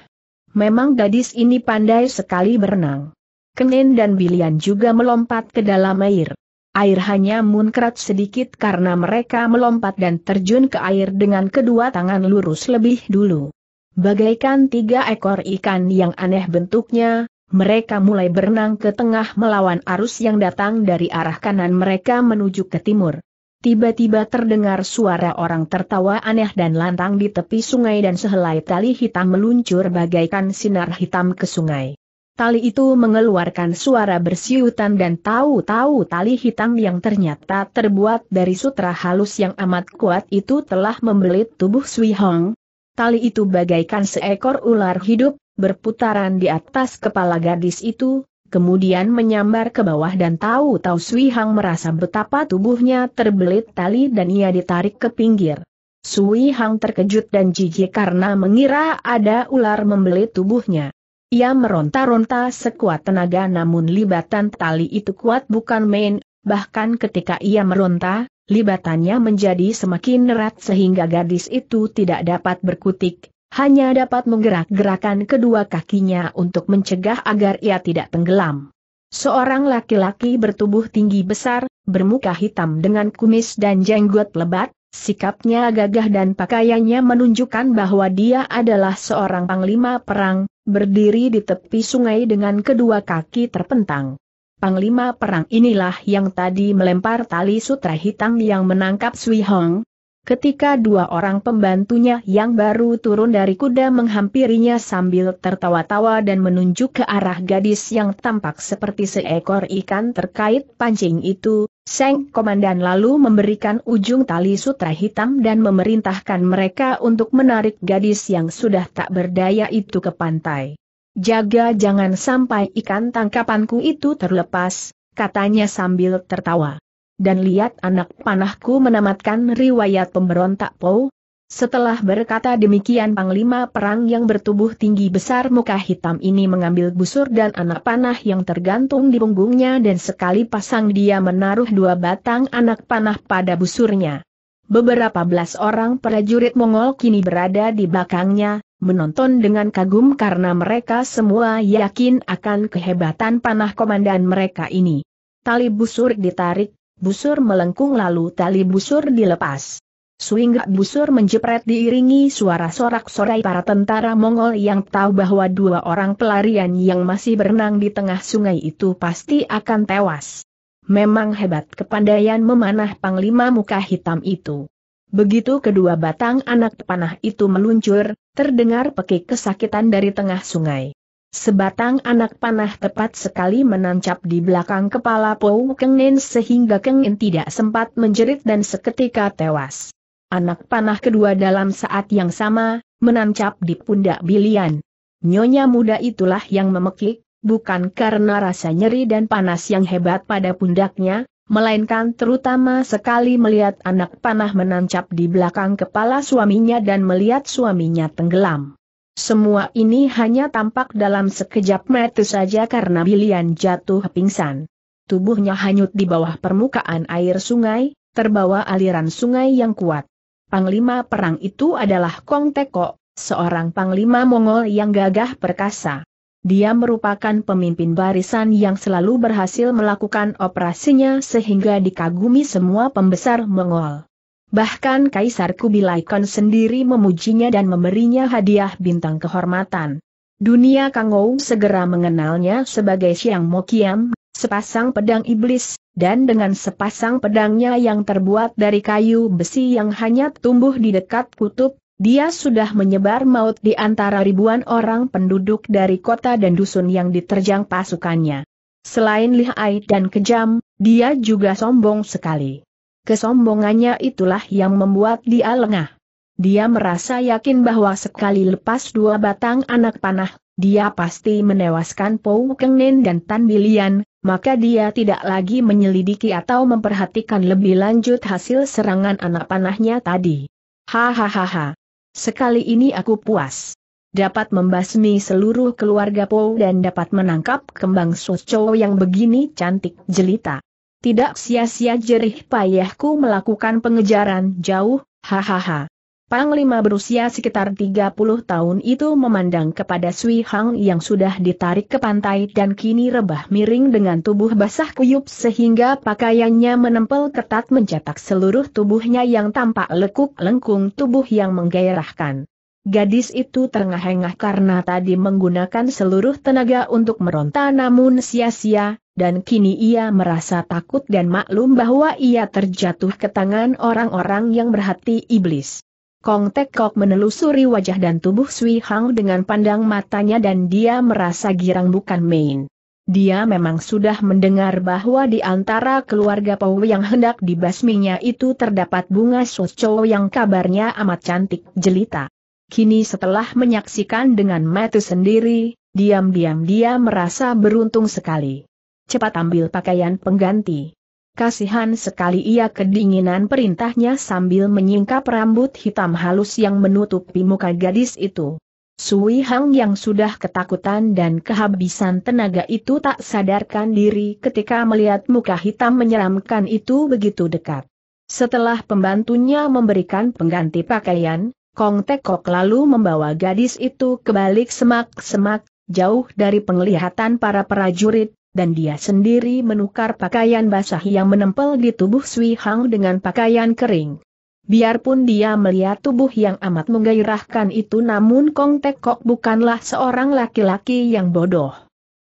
Memang gadis ini pandai sekali berenang. Kenin dan Bilian juga melompat ke dalam air. Air hanya munkrat sedikit karena mereka melompat dan terjun ke air dengan kedua tangan lurus lebih dulu. Bagaikan tiga ekor ikan yang aneh bentuknya, mereka mulai berenang ke tengah melawan arus yang datang dari arah kanan mereka menuju ke timur. Tiba-tiba terdengar suara orang tertawa aneh dan lantang di tepi sungai dan sehelai tali hitam meluncur bagaikan sinar hitam ke sungai. Tali itu mengeluarkan suara bersiutan dan tahu-tahu tali hitam yang ternyata terbuat dari sutra halus yang amat kuat itu telah membelit tubuh Sui Hong. Tali itu bagaikan seekor ular hidup, berputaran di atas kepala gadis itu, kemudian menyambar ke bawah dan tahu-tahu Sui Hong merasa betapa tubuhnya terbelit tali dan ia ditarik ke pinggir. Sui Hong terkejut dan jijik karena mengira ada ular membelit tubuhnya. Ia meronta-ronta sekuat tenaga namun libatan tali itu kuat bukan main, bahkan ketika ia meronta, libatannya menjadi semakin erat sehingga gadis itu tidak dapat berkutik, hanya dapat menggerak-gerakan kedua kakinya untuk mencegah agar ia tidak tenggelam. Seorang laki-laki bertubuh tinggi besar, bermuka hitam dengan kumis dan jenggot lebat, Sikapnya gagah dan pakaiannya menunjukkan bahwa dia adalah seorang panglima perang, berdiri di tepi sungai dengan kedua kaki terpentang. Panglima perang inilah yang tadi melempar tali sutra hitam yang menangkap Sui Hong. Ketika dua orang pembantunya yang baru turun dari kuda menghampirinya sambil tertawa-tawa dan menunjuk ke arah gadis yang tampak seperti seekor ikan terkait pancing itu, Seng Komandan lalu memberikan ujung tali sutra hitam dan memerintahkan mereka untuk menarik gadis yang sudah tak berdaya itu ke pantai. Jaga jangan sampai ikan tangkapanku itu terlepas, katanya sambil tertawa. Dan lihat anak panahku menamatkan riwayat pemberontak Po, setelah berkata demikian Panglima Perang yang bertubuh tinggi besar muka hitam ini mengambil busur dan anak panah yang tergantung di punggungnya dan sekali pasang dia menaruh dua batang anak panah pada busurnya. Beberapa belas orang prajurit Mongol kini berada di belakangnya, menonton dengan kagum karena mereka semua yakin akan kehebatan panah komandan mereka ini. Tali busur ditarik, busur melengkung lalu tali busur dilepas. Suingga busur menjepret diiringi suara sorak-sorai para tentara Mongol yang tahu bahwa dua orang pelarian yang masih berenang di tengah sungai itu pasti akan tewas. Memang hebat kepandaian memanah panglima muka hitam itu. Begitu kedua batang anak panah itu meluncur, terdengar pekik kesakitan dari tengah sungai. Sebatang anak panah tepat sekali menancap di belakang kepala Pou Kengen sehingga Kengen tidak sempat menjerit dan seketika tewas. Anak panah kedua dalam saat yang sama, menancap di pundak Bilian. Nyonya muda itulah yang memekik, bukan karena rasa nyeri dan panas yang hebat pada pundaknya, melainkan terutama sekali melihat anak panah menancap di belakang kepala suaminya dan melihat suaminya tenggelam. Semua ini hanya tampak dalam sekejap mata saja karena Bilian jatuh pingsan. Tubuhnya hanyut di bawah permukaan air sungai, terbawa aliran sungai yang kuat. Panglima perang itu adalah Kong Teko, seorang panglima Mongol yang gagah perkasa. Dia merupakan pemimpin barisan yang selalu berhasil melakukan operasinya sehingga dikagumi semua pembesar Mongol. Bahkan Kaisar Kubilai Khan sendiri memujinya dan memberinya hadiah bintang kehormatan. Dunia Kangou segera mengenalnya sebagai Siang Mokiam sepasang pedang iblis, dan dengan sepasang pedangnya yang terbuat dari kayu besi yang hanya tumbuh di dekat kutub, dia sudah menyebar maut di antara ribuan orang penduduk dari kota dan dusun yang diterjang pasukannya. Selain lihai dan kejam, dia juga sombong sekali. Kesombongannya itulah yang membuat dia lengah. Dia merasa yakin bahwa sekali lepas dua batang anak panah, dia pasti menewaskan Pou Kengnen dan Tan Bilian, maka dia tidak lagi menyelidiki atau memperhatikan lebih lanjut hasil serangan anak panahnya tadi. Hahaha. Sekali ini aku puas. Dapat membasmi seluruh keluarga Po dan dapat menangkap kembang Soco yang begini cantik jelita. Tidak sia-sia jerih payahku melakukan pengejaran jauh, hahaha. Panglima berusia sekitar 30 tahun itu memandang kepada Sui Hang yang sudah ditarik ke pantai dan kini rebah miring dengan tubuh basah kuyup sehingga pakaiannya menempel ketat mencetak seluruh tubuhnya yang tampak lekuk lengkung tubuh yang menggairahkan. Gadis itu terengah-engah karena tadi menggunakan seluruh tenaga untuk meronta namun sia-sia, dan kini ia merasa takut dan maklum bahwa ia terjatuh ke tangan orang-orang yang berhati iblis. Kong Tekok menelusuri wajah dan tubuh Sui Hang dengan pandang matanya dan dia merasa girang bukan main. Dia memang sudah mendengar bahwa di antara keluarga Pau yang hendak dibasminya itu terdapat bunga socow yang kabarnya amat cantik jelita. Kini setelah menyaksikan dengan mata sendiri, diam-diam dia merasa beruntung sekali. Cepat ambil pakaian pengganti. Kasihan sekali ia kedinginan perintahnya sambil menyingkap rambut hitam halus yang menutupi muka gadis itu. Sui Hang yang sudah ketakutan dan kehabisan tenaga itu tak sadarkan diri ketika melihat muka hitam menyeramkan itu begitu dekat. Setelah pembantunya memberikan pengganti pakaian, Kong Tekok lalu membawa gadis itu ke balik semak-semak, jauh dari penglihatan para prajurit, dan dia sendiri menukar pakaian basah yang menempel di tubuh Sui Hang dengan pakaian kering. Biarpun dia melihat tubuh yang amat menggairahkan itu namun Kong Tek Kok bukanlah seorang laki-laki yang bodoh.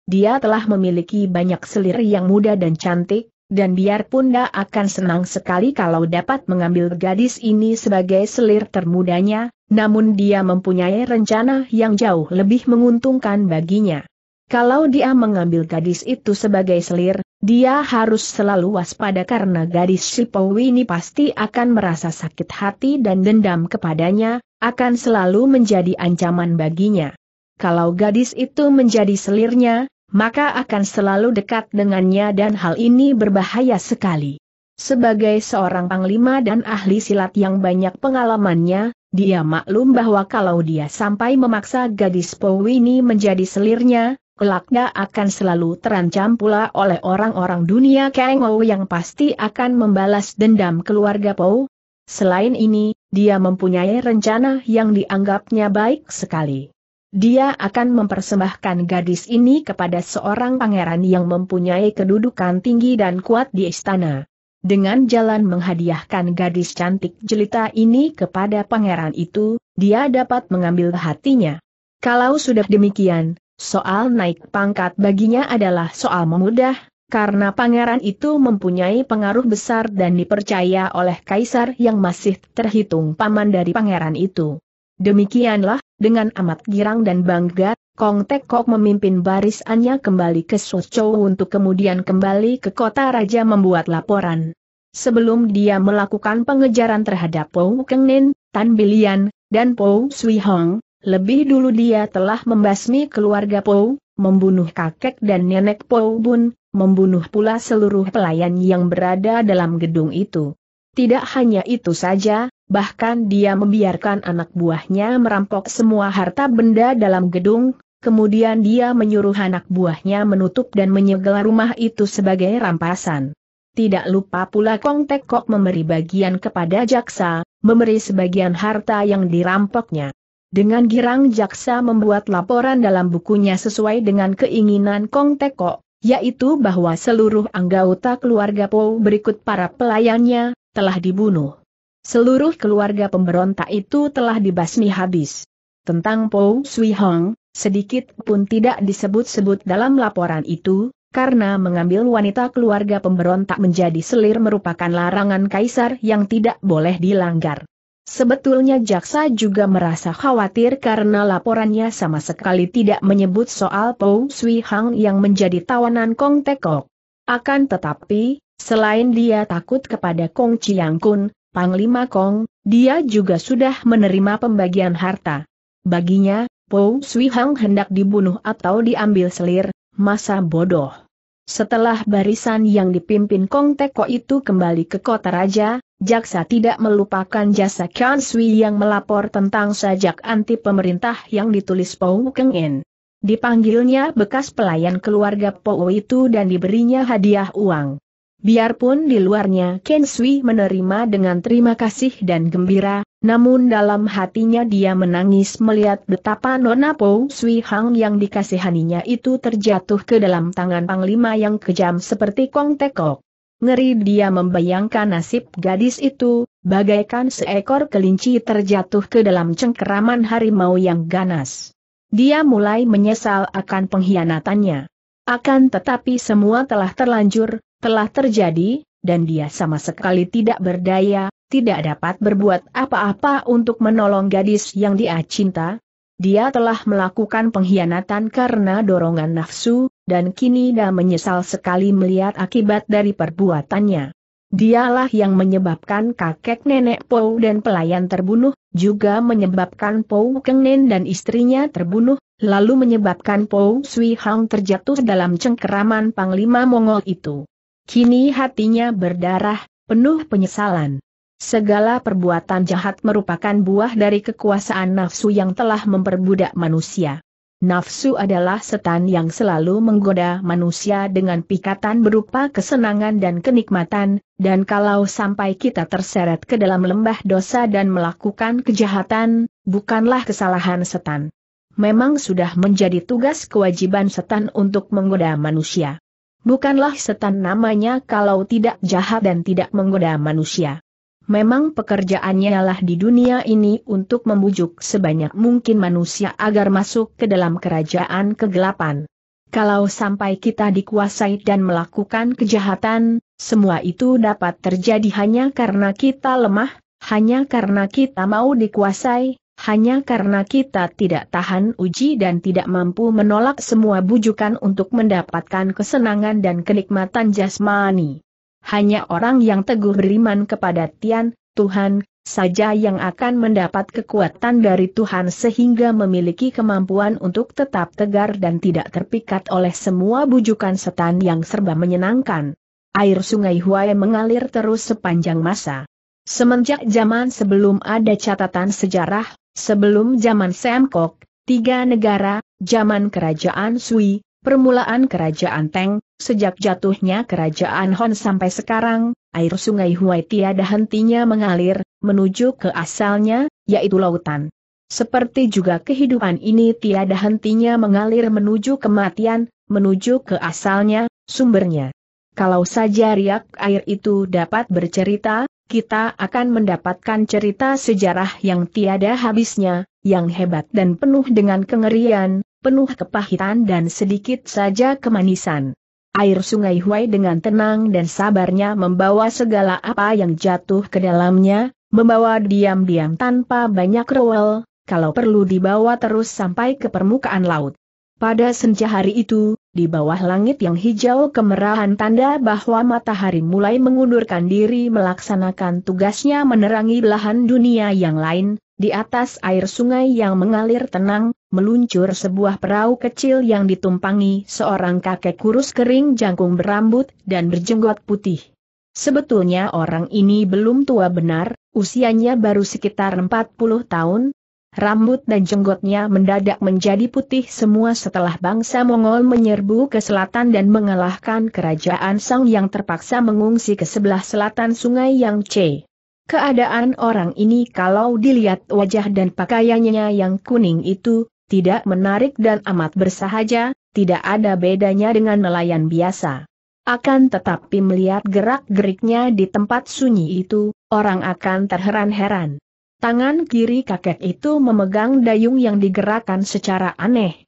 Dia telah memiliki banyak selir yang muda dan cantik, dan biarpun dia akan senang sekali kalau dapat mengambil gadis ini sebagai selir termudanya, namun dia mempunyai rencana yang jauh lebih menguntungkan baginya. Kalau dia mengambil gadis itu sebagai selir, dia harus selalu waspada karena gadis Sipowi ini pasti akan merasa sakit hati dan dendam kepadanya, akan selalu menjadi ancaman baginya. Kalau gadis itu menjadi selirnya, maka akan selalu dekat dengannya dan hal ini berbahaya sekali. Sebagai seorang panglima dan ahli silat yang banyak pengalamannya, dia maklum bahwa kalau dia sampai memaksa gadis Powini menjadi selirnya, kelaknya akan selalu terancam pula oleh orang-orang dunia Kang yang pasti akan membalas dendam keluarga Pou. Selain ini, dia mempunyai rencana yang dianggapnya baik sekali. Dia akan mempersembahkan gadis ini kepada seorang pangeran yang mempunyai kedudukan tinggi dan kuat di istana. Dengan jalan menghadiahkan gadis cantik jelita ini kepada pangeran itu, dia dapat mengambil hatinya. Kalau sudah demikian, Soal naik pangkat baginya adalah soal memudah, karena pangeran itu mempunyai pengaruh besar dan dipercaya oleh kaisar yang masih terhitung paman dari pangeran itu. Demikianlah, dengan amat girang dan bangga, Kong Tekok memimpin barisannya kembali ke Sochou untuk kemudian kembali ke kota raja membuat laporan. Sebelum dia melakukan pengejaran terhadap Pou Keng Tan Bilian, dan Pou Sui Hong, lebih dulu dia telah membasmi keluarga Pou, membunuh kakek dan nenek Pou Bun, membunuh pula seluruh pelayan yang berada dalam gedung itu. Tidak hanya itu saja, bahkan dia membiarkan anak buahnya merampok semua harta benda dalam gedung, kemudian dia menyuruh anak buahnya menutup dan menyegel rumah itu sebagai rampasan. Tidak lupa pula Kong Tekok memberi bagian kepada jaksa, memberi sebagian harta yang dirampoknya. Dengan girang jaksa membuat laporan dalam bukunya sesuai dengan keinginan Kong Teko, yaitu bahwa seluruh anggota keluarga Po berikut para pelayannya, telah dibunuh. Seluruh keluarga pemberontak itu telah dibasmi habis. Tentang Po Sui Hong, sedikit pun tidak disebut-sebut dalam laporan itu, karena mengambil wanita keluarga pemberontak menjadi selir merupakan larangan kaisar yang tidak boleh dilanggar. Sebetulnya jaksa juga merasa khawatir karena laporannya sama sekali tidak menyebut soal Pou Sui Hang yang menjadi tawanan Kong Tekok. Akan tetapi, selain dia takut kepada Kong Chiang Kun, Panglima Kong, dia juga sudah menerima pembagian harta. Baginya, Pou Sui Hang hendak dibunuh atau diambil selir, masa bodoh. Setelah barisan yang dipimpin Kong Teko itu kembali ke kota raja, jaksa tidak melupakan jasa Kian Sui yang melapor tentang sajak anti pemerintah yang ditulis Pou Keng In. Dipanggilnya bekas pelayan keluarga Po itu dan diberinya hadiah uang. Biarpun di luarnya Ken Sui menerima dengan terima kasih dan gembira, namun dalam hatinya dia menangis melihat betapa Nona Po Sui Hang yang dikasihaninya itu terjatuh ke dalam tangan Panglima yang kejam seperti kong tekok. Ngeri dia membayangkan nasib gadis itu, bagaikan seekor kelinci terjatuh ke dalam cengkeraman harimau yang ganas. Dia mulai menyesal akan pengkhianatannya. Akan tetapi semua telah terlanjur, telah terjadi, dan dia sama sekali tidak berdaya, tidak dapat berbuat apa-apa untuk menolong gadis yang dia cinta. Dia telah melakukan pengkhianatan karena dorongan nafsu, dan kini dia menyesal sekali melihat akibat dari perbuatannya. Dialah yang menyebabkan kakek nenek Pou dan pelayan terbunuh, juga menyebabkan Pou Kengnen dan istrinya terbunuh, lalu menyebabkan Pou Sui Hang terjatuh dalam cengkeraman Panglima Mongol itu. Kini hatinya berdarah, penuh penyesalan. Segala perbuatan jahat merupakan buah dari kekuasaan nafsu yang telah memperbudak manusia. Nafsu adalah setan yang selalu menggoda manusia dengan pikatan berupa kesenangan dan kenikmatan, dan kalau sampai kita terseret ke dalam lembah dosa dan melakukan kejahatan, bukanlah kesalahan setan. Memang sudah menjadi tugas kewajiban setan untuk menggoda manusia. Bukanlah setan namanya kalau tidak jahat dan tidak menggoda manusia. Memang pekerjaannya lah di dunia ini untuk membujuk sebanyak mungkin manusia agar masuk ke dalam kerajaan kegelapan. Kalau sampai kita dikuasai dan melakukan kejahatan, semua itu dapat terjadi hanya karena kita lemah, hanya karena kita mau dikuasai, hanya karena kita tidak tahan uji dan tidak mampu menolak semua bujukan untuk mendapatkan kesenangan dan kenikmatan jasmani. Hanya orang yang teguh beriman kepada Tian, Tuhan, saja yang akan mendapat kekuatan dari Tuhan sehingga memiliki kemampuan untuk tetap tegar dan tidak terpikat oleh semua bujukan setan yang serba menyenangkan. Air sungai Huai mengalir terus sepanjang masa. Semenjak zaman sebelum ada catatan sejarah, Sebelum zaman Semkok, tiga negara, zaman kerajaan Sui, permulaan kerajaan Teng, sejak jatuhnya kerajaan Hon sampai sekarang, air sungai Huai tiada hentinya mengalir, menuju ke asalnya, yaitu lautan. Seperti juga kehidupan ini tiada hentinya mengalir menuju kematian, menuju ke asalnya, sumbernya. Kalau saja riak air itu dapat bercerita, kita akan mendapatkan cerita sejarah yang tiada habisnya, yang hebat dan penuh dengan kengerian, penuh kepahitan dan sedikit saja kemanisan. Air sungai Huai dengan tenang dan sabarnya membawa segala apa yang jatuh ke dalamnya, membawa diam-diam tanpa banyak rewel, kalau perlu dibawa terus sampai ke permukaan laut. Pada senja hari itu, di bawah langit yang hijau kemerahan tanda bahwa matahari mulai mengundurkan diri melaksanakan tugasnya menerangi belahan dunia yang lain, di atas air sungai yang mengalir tenang, meluncur sebuah perahu kecil yang ditumpangi seorang kakek kurus kering jangkung berambut dan berjenggot putih. Sebetulnya orang ini belum tua benar, usianya baru sekitar 40 tahun, Rambut dan jenggotnya mendadak menjadi putih semua setelah bangsa Mongol menyerbu ke selatan dan mengalahkan kerajaan Sang yang terpaksa mengungsi ke sebelah selatan sungai Yang Yangtze. Keadaan orang ini kalau dilihat wajah dan pakaiannya yang kuning itu, tidak menarik dan amat bersahaja, tidak ada bedanya dengan nelayan biasa. Akan tetapi melihat gerak-geriknya di tempat sunyi itu, orang akan terheran-heran. Tangan kiri kakek itu memegang dayung yang digerakkan secara aneh.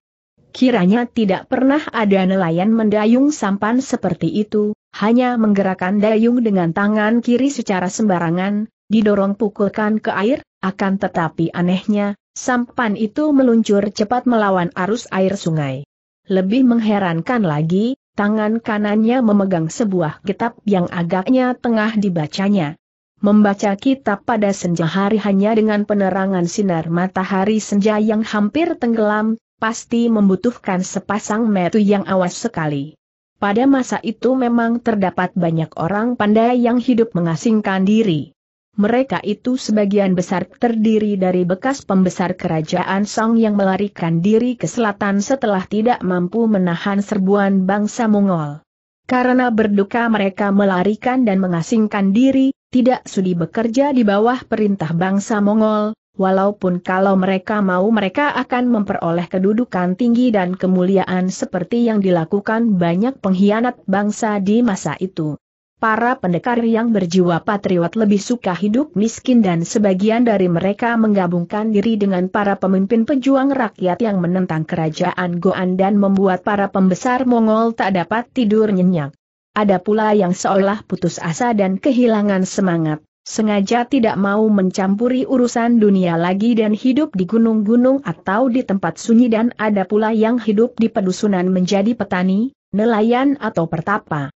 Kiranya tidak pernah ada nelayan mendayung sampan seperti itu, hanya menggerakkan dayung dengan tangan kiri secara sembarangan, didorong pukulkan ke air, akan tetapi anehnya, sampan itu meluncur cepat melawan arus air sungai. Lebih mengherankan lagi, tangan kanannya memegang sebuah kitab yang agaknya tengah dibacanya membaca kitab pada senja hari hanya dengan penerangan sinar matahari senja yang hampir tenggelam, pasti membutuhkan sepasang metu yang awas sekali. Pada masa itu memang terdapat banyak orang pandai yang hidup mengasingkan diri. Mereka itu sebagian besar terdiri dari bekas pembesar kerajaan Song yang melarikan diri ke selatan setelah tidak mampu menahan serbuan bangsa Mongol. Karena berduka mereka melarikan dan mengasingkan diri, tidak sudi bekerja di bawah perintah bangsa Mongol, walaupun kalau mereka mau mereka akan memperoleh kedudukan tinggi dan kemuliaan seperti yang dilakukan banyak pengkhianat bangsa di masa itu. Para pendekar yang berjiwa patriot lebih suka hidup miskin dan sebagian dari mereka menggabungkan diri dengan para pemimpin pejuang rakyat yang menentang kerajaan Goan dan membuat para pembesar Mongol tak dapat tidur nyenyak. Ada pula yang seolah putus asa dan kehilangan semangat, sengaja tidak mau mencampuri urusan dunia lagi dan hidup di gunung-gunung atau di tempat sunyi dan ada pula yang hidup di pedusunan menjadi petani, nelayan atau pertapa.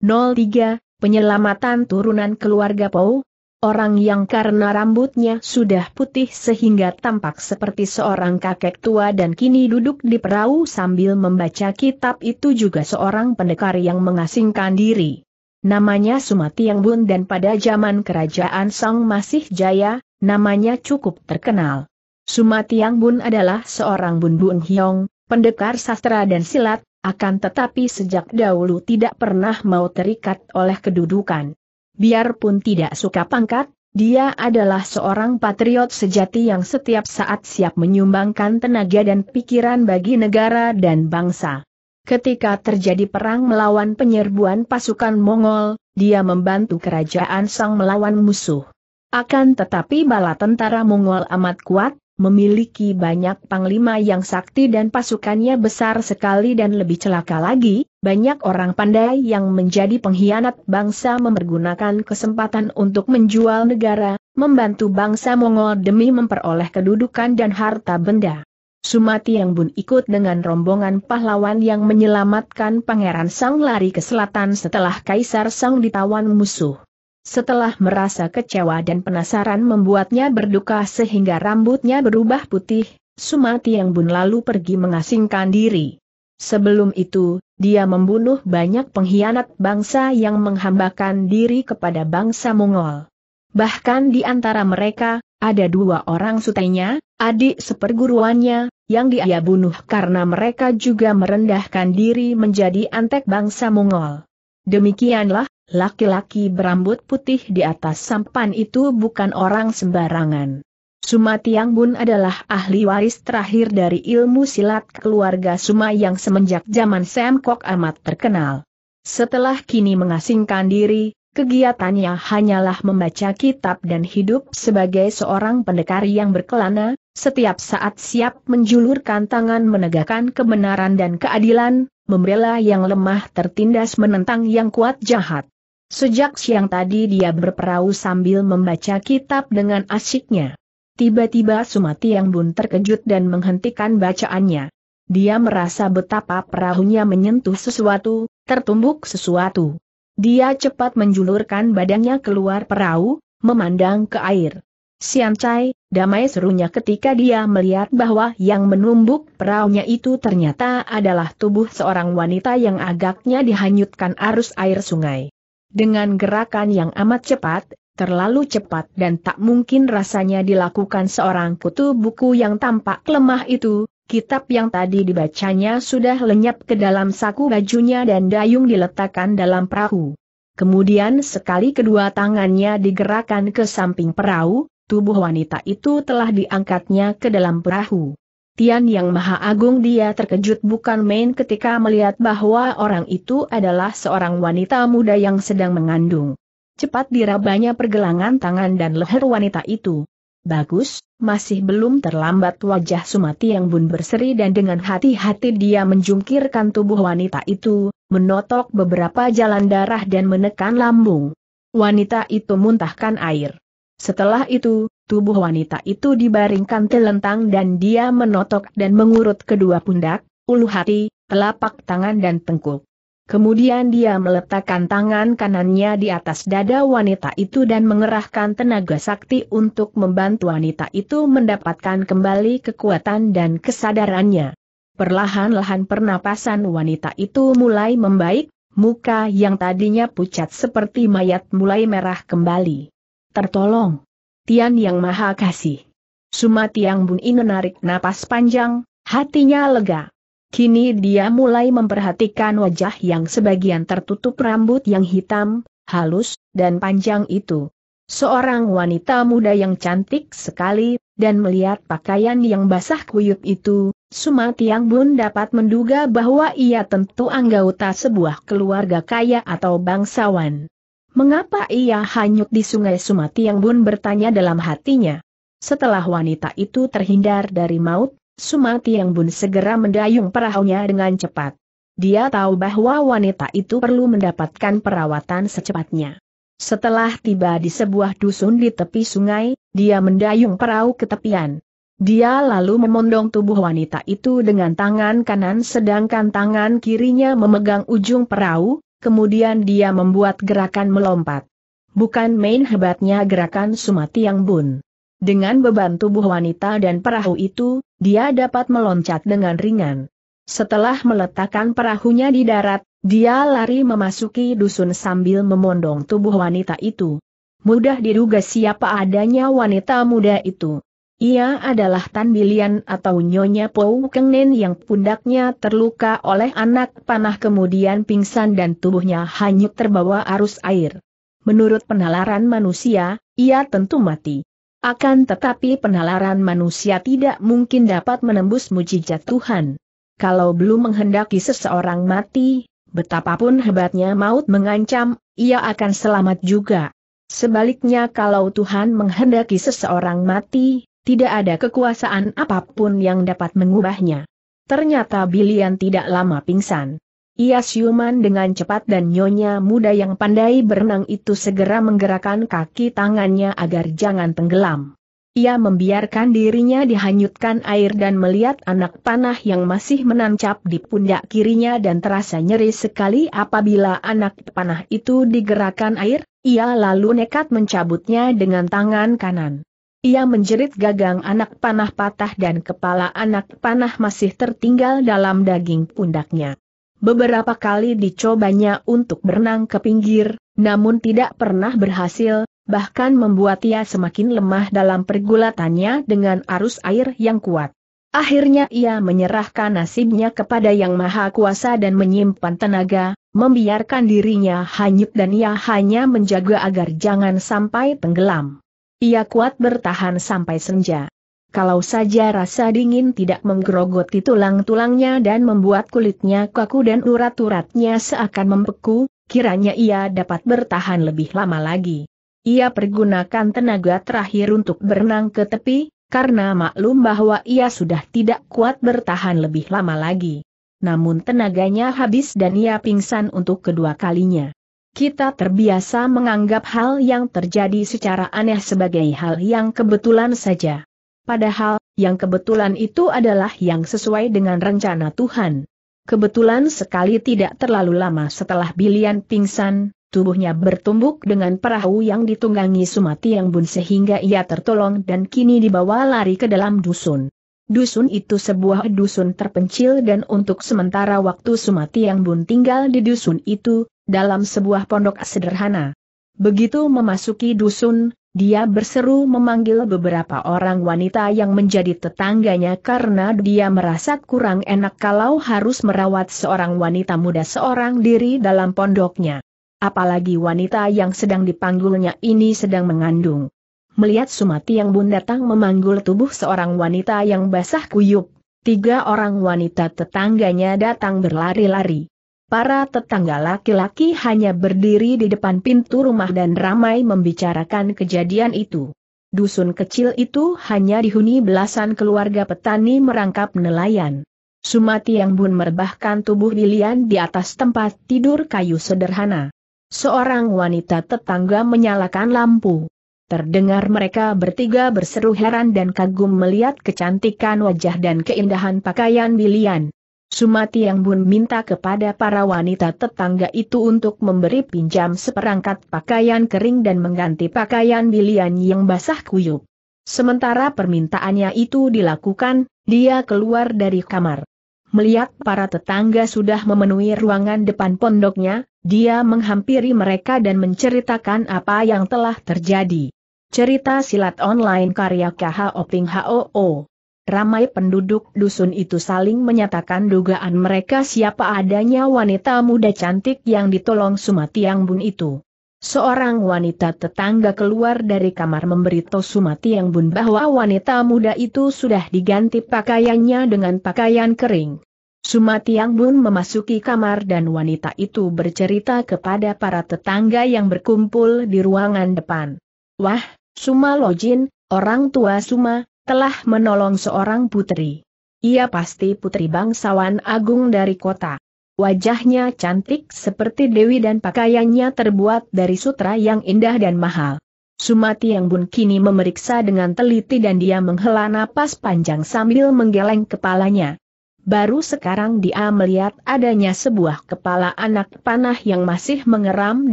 03. Penyelamatan turunan keluarga Pau Orang yang karena rambutnya sudah putih sehingga tampak seperti seorang kakek tua dan kini duduk di perahu sambil membaca kitab itu juga seorang pendekar yang mengasingkan diri. Namanya Sumati Yang Bun dan pada zaman kerajaan Song masih jaya, namanya cukup terkenal. Sumati Yang Bun adalah seorang Bun Bun Hyong, pendekar sastra dan silat, akan tetapi sejak dahulu tidak pernah mau terikat oleh kedudukan biarpun tidak suka pangkat, dia adalah seorang patriot sejati yang setiap saat siap menyumbangkan tenaga dan pikiran bagi negara dan bangsa. Ketika terjadi perang melawan penyerbuan pasukan Mongol, dia membantu kerajaan Sang melawan musuh. Akan tetapi bala tentara Mongol amat kuat, memiliki banyak panglima yang sakti dan pasukannya besar sekali dan lebih celaka lagi, banyak orang pandai yang menjadi pengkhianat bangsa mempergunakan kesempatan untuk menjual negara, membantu bangsa Mongol demi memperoleh kedudukan dan harta benda. Sumati yang Bun ikut dengan rombongan pahlawan yang menyelamatkan Pangeran Sang lari ke selatan setelah Kaisar Sang ditawan musuh. Setelah merasa kecewa dan penasaran membuatnya berduka sehingga rambutnya berubah putih, Sumati yang Bun lalu pergi mengasingkan diri. Sebelum itu, dia membunuh banyak pengkhianat bangsa yang menghambakan diri kepada bangsa Mongol. Bahkan di antara mereka, ada dua orang sutenya, adik seperguruannya, yang dia bunuh karena mereka juga merendahkan diri menjadi antek bangsa Mongol. Demikianlah, laki-laki berambut putih di atas sampan itu bukan orang sembarangan. Suma Tiang Bun adalah ahli waris terakhir dari ilmu silat keluarga Suma yang semenjak zaman Sam Kok amat terkenal. Setelah kini mengasingkan diri, kegiatannya hanyalah membaca kitab dan hidup sebagai seorang pendekar yang berkelana, setiap saat siap menjulurkan tangan menegakkan kebenaran dan keadilan, membela yang lemah tertindas menentang yang kuat jahat. Sejak siang tadi dia berperahu sambil membaca kitab dengan asyiknya. Tiba-tiba Sumati yang Bun terkejut dan menghentikan bacaannya. Dia merasa betapa perahunya menyentuh sesuatu, tertumbuk sesuatu. Dia cepat menjulurkan badannya keluar perahu, memandang ke air. Siancai, damai serunya ketika dia melihat bahwa yang menumbuk perahunya itu ternyata adalah tubuh seorang wanita yang agaknya dihanyutkan arus air sungai. Dengan gerakan yang amat cepat, terlalu cepat dan tak mungkin rasanya dilakukan seorang kutu buku yang tampak lemah itu, kitab yang tadi dibacanya sudah lenyap ke dalam saku bajunya dan dayung diletakkan dalam perahu. Kemudian sekali kedua tangannya digerakkan ke samping perahu, tubuh wanita itu telah diangkatnya ke dalam perahu. Tian Yang Maha Agung dia terkejut bukan main ketika melihat bahwa orang itu adalah seorang wanita muda yang sedang mengandung. Cepat dirabanya pergelangan tangan dan leher wanita itu. Bagus, masih belum terlambat wajah Sumati yang bun berseri dan dengan hati-hati dia menjungkirkan tubuh wanita itu, menotok beberapa jalan darah dan menekan lambung. Wanita itu muntahkan air. Setelah itu, tubuh wanita itu dibaringkan telentang dan dia menotok dan mengurut kedua pundak, ulu hati, telapak tangan dan tengkuk. Kemudian dia meletakkan tangan kanannya di atas dada wanita itu dan mengerahkan tenaga sakti untuk membantu wanita itu mendapatkan kembali kekuatan dan kesadarannya. Perlahan-lahan pernapasan wanita itu mulai membaik, muka yang tadinya pucat seperti mayat mulai merah kembali. Tertolong. Tian Yang Maha Kasih. Sumati Yang Bun ingin menarik napas panjang, hatinya lega. Kini dia mulai memperhatikan wajah yang sebagian tertutup rambut yang hitam, halus, dan panjang itu. Seorang wanita muda yang cantik sekali, dan melihat pakaian yang basah kuyup itu, Sumatiang Bun dapat menduga bahwa ia tentu anggota sebuah keluarga kaya atau bangsawan. Mengapa ia hanyut di sungai Sumatiang Bun bertanya dalam hatinya. Setelah wanita itu terhindar dari maut, Sumati yang bun segera mendayung perahunya dengan cepat. Dia tahu bahwa wanita itu perlu mendapatkan perawatan secepatnya. Setelah tiba di sebuah dusun di tepi sungai, dia mendayung perahu ke tepian. Dia lalu memondong tubuh wanita itu dengan tangan kanan sedangkan tangan kirinya memegang ujung perahu, kemudian dia membuat gerakan melompat. Bukan main hebatnya gerakan Sumati yang bun. Dengan beban tubuh wanita dan perahu itu, dia dapat meloncat dengan ringan. Setelah meletakkan perahunya di darat, dia lari memasuki dusun sambil memondong tubuh wanita itu. Mudah diduga siapa adanya wanita muda itu. Ia adalah Tan Bilian atau Nyonya Pou Kengnen yang pundaknya terluka oleh anak panah kemudian pingsan dan tubuhnya hanyut terbawa arus air. Menurut penalaran manusia, ia tentu mati. Akan tetapi penalaran manusia tidak mungkin dapat menembus mujizat Tuhan. Kalau belum menghendaki seseorang mati, betapapun hebatnya maut mengancam, ia akan selamat juga. Sebaliknya kalau Tuhan menghendaki seseorang mati, tidak ada kekuasaan apapun yang dapat mengubahnya. Ternyata Bilian tidak lama pingsan. Ia siuman dengan cepat dan nyonya muda yang pandai berenang itu segera menggerakkan kaki tangannya agar jangan tenggelam. Ia membiarkan dirinya dihanyutkan air dan melihat anak panah yang masih menancap di pundak kirinya dan terasa nyeri sekali apabila anak panah itu digerakkan air, ia lalu nekat mencabutnya dengan tangan kanan. Ia menjerit gagang anak panah patah dan kepala anak panah masih tertinggal dalam daging pundaknya. Beberapa kali dicobanya untuk berenang ke pinggir, namun tidak pernah berhasil, bahkan membuat ia semakin lemah dalam pergulatannya dengan arus air yang kuat. Akhirnya ia menyerahkan nasibnya kepada Yang Maha Kuasa dan menyimpan tenaga, membiarkan dirinya hanyut dan ia hanya menjaga agar jangan sampai tenggelam. Ia kuat bertahan sampai senja kalau saja rasa dingin tidak menggerogoti tulang-tulangnya dan membuat kulitnya kaku dan urat-uratnya seakan membeku, kiranya ia dapat bertahan lebih lama lagi. Ia pergunakan tenaga terakhir untuk berenang ke tepi, karena maklum bahwa ia sudah tidak kuat bertahan lebih lama lagi. Namun tenaganya habis dan ia pingsan untuk kedua kalinya. Kita terbiasa menganggap hal yang terjadi secara aneh sebagai hal yang kebetulan saja. Padahal, yang kebetulan itu adalah yang sesuai dengan rencana Tuhan. Kebetulan sekali tidak terlalu lama setelah Bilian pingsan, tubuhnya bertumbuk dengan perahu yang ditunggangi Sumati yang bun sehingga ia tertolong dan kini dibawa lari ke dalam dusun. Dusun itu sebuah dusun terpencil dan untuk sementara waktu Sumati yang bun tinggal di dusun itu, dalam sebuah pondok sederhana. Begitu memasuki dusun, dia berseru memanggil beberapa orang wanita yang menjadi tetangganya karena dia merasa kurang enak kalau harus merawat seorang wanita muda seorang diri dalam pondoknya. Apalagi wanita yang sedang dipanggulnya ini sedang mengandung. Melihat Sumati yang bun datang memanggul tubuh seorang wanita yang basah kuyup, tiga orang wanita tetangganya datang berlari-lari. Para tetangga laki-laki hanya berdiri di depan pintu rumah dan ramai membicarakan kejadian itu. Dusun kecil itu hanya dihuni belasan keluarga petani merangkap nelayan. Sumati yang bun merbahkan tubuh Lilian di atas tempat tidur kayu sederhana. Seorang wanita tetangga menyalakan lampu. Terdengar mereka bertiga berseru heran dan kagum melihat kecantikan wajah dan keindahan pakaian Lilian. Sumati yang Bun minta kepada para wanita tetangga itu untuk memberi pinjam seperangkat pakaian kering dan mengganti pakaian bilian yang basah kuyup. Sementara permintaannya itu dilakukan, dia keluar dari kamar. Melihat para tetangga sudah memenuhi ruangan depan pondoknya, dia menghampiri mereka dan menceritakan apa yang telah terjadi. Cerita silat online karya KH Oping HOO Ramai penduduk dusun itu saling menyatakan dugaan mereka siapa adanya wanita muda cantik yang ditolong Sumatiang Bun itu. Seorang wanita tetangga keluar dari kamar memberitahu Sumatiang Bun bahwa wanita muda itu sudah diganti pakaiannya dengan pakaian kering. Sumatiang Bun memasuki kamar dan wanita itu bercerita kepada para tetangga yang berkumpul di ruangan depan. Wah, Suma Lojin, orang tua Suma, telah menolong seorang putri. Ia pasti putri bangsawan agung dari kota. Wajahnya cantik seperti Dewi dan pakaiannya terbuat dari sutra yang indah dan mahal. Sumati yang bun kini memeriksa dengan teliti dan dia menghela napas panjang sambil menggeleng kepalanya. Baru sekarang dia melihat adanya sebuah kepala anak panah yang masih mengeram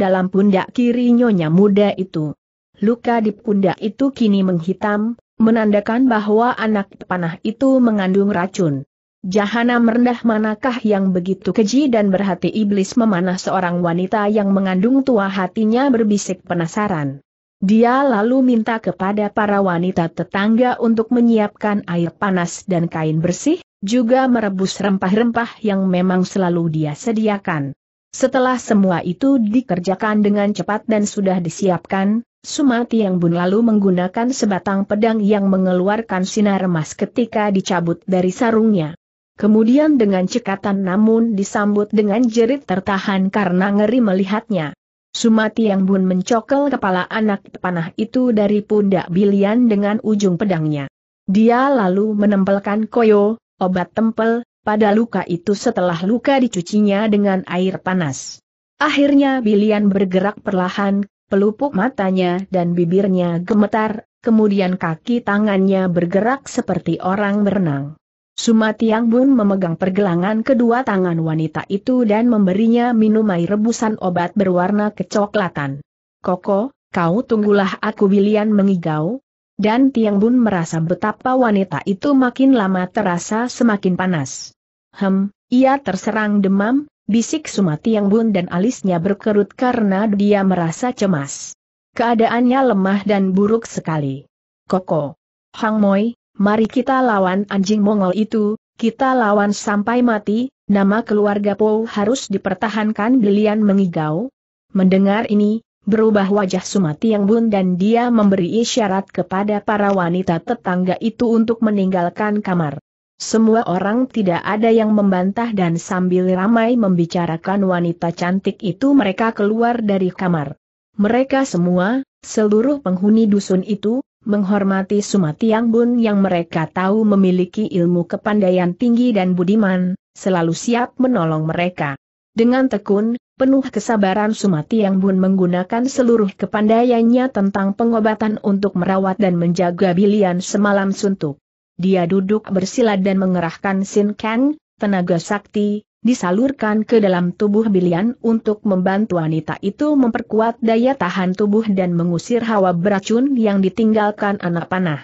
dalam pundak kiri nyonya muda itu. Luka di pundak itu kini menghitam, menandakan bahwa anak panah itu mengandung racun. Jahanam rendah manakah yang begitu keji dan berhati iblis memanah seorang wanita yang mengandung tua hatinya berbisik penasaran. Dia lalu minta kepada para wanita tetangga untuk menyiapkan air panas dan kain bersih, juga merebus rempah-rempah yang memang selalu dia sediakan. Setelah semua itu dikerjakan dengan cepat dan sudah disiapkan, Sumati yang Bun lalu menggunakan sebatang pedang yang mengeluarkan sinar emas ketika dicabut dari sarungnya. Kemudian dengan cekatan namun disambut dengan jerit tertahan karena ngeri melihatnya. Sumati yang Bun mencokel kepala anak panah itu dari pundak Bilian dengan ujung pedangnya. Dia lalu menempelkan koyo, obat tempel, pada luka itu setelah luka dicucinya dengan air panas. Akhirnya Bilian bergerak perlahan pelupuk matanya dan bibirnya gemetar, kemudian kaki tangannya bergerak seperti orang berenang. Sumatiang Bun memegang pergelangan kedua tangan wanita itu dan memberinya minum air rebusan obat berwarna kecoklatan. Koko, kau tunggulah aku Bilian mengigau. Dan Tiang Bun merasa betapa wanita itu makin lama terasa semakin panas. Hem, ia terserang demam, Bisik Sumati yang bun dan alisnya berkerut karena dia merasa cemas. Keadaannya lemah dan buruk sekali. Koko. Hang Moi, mari kita lawan anjing Mongol itu, kita lawan sampai mati, nama keluarga Po harus dipertahankan belian mengigau. Mendengar ini, berubah wajah Sumati yang bun dan dia memberi isyarat kepada para wanita tetangga itu untuk meninggalkan kamar. Semua orang tidak ada yang membantah dan sambil ramai membicarakan wanita cantik itu mereka keluar dari kamar. Mereka semua, seluruh penghuni dusun itu, menghormati Sumatiang Bun yang mereka tahu memiliki ilmu kepandaian tinggi dan budiman, selalu siap menolong mereka. Dengan tekun, penuh kesabaran Sumatiang Bun menggunakan seluruh kepandaiannya tentang pengobatan untuk merawat dan menjaga bilian semalam suntuk dia duduk bersilat dan mengerahkan Sin Kang, tenaga sakti, disalurkan ke dalam tubuh Bilian untuk membantu wanita itu memperkuat daya tahan tubuh dan mengusir hawa beracun yang ditinggalkan anak panah.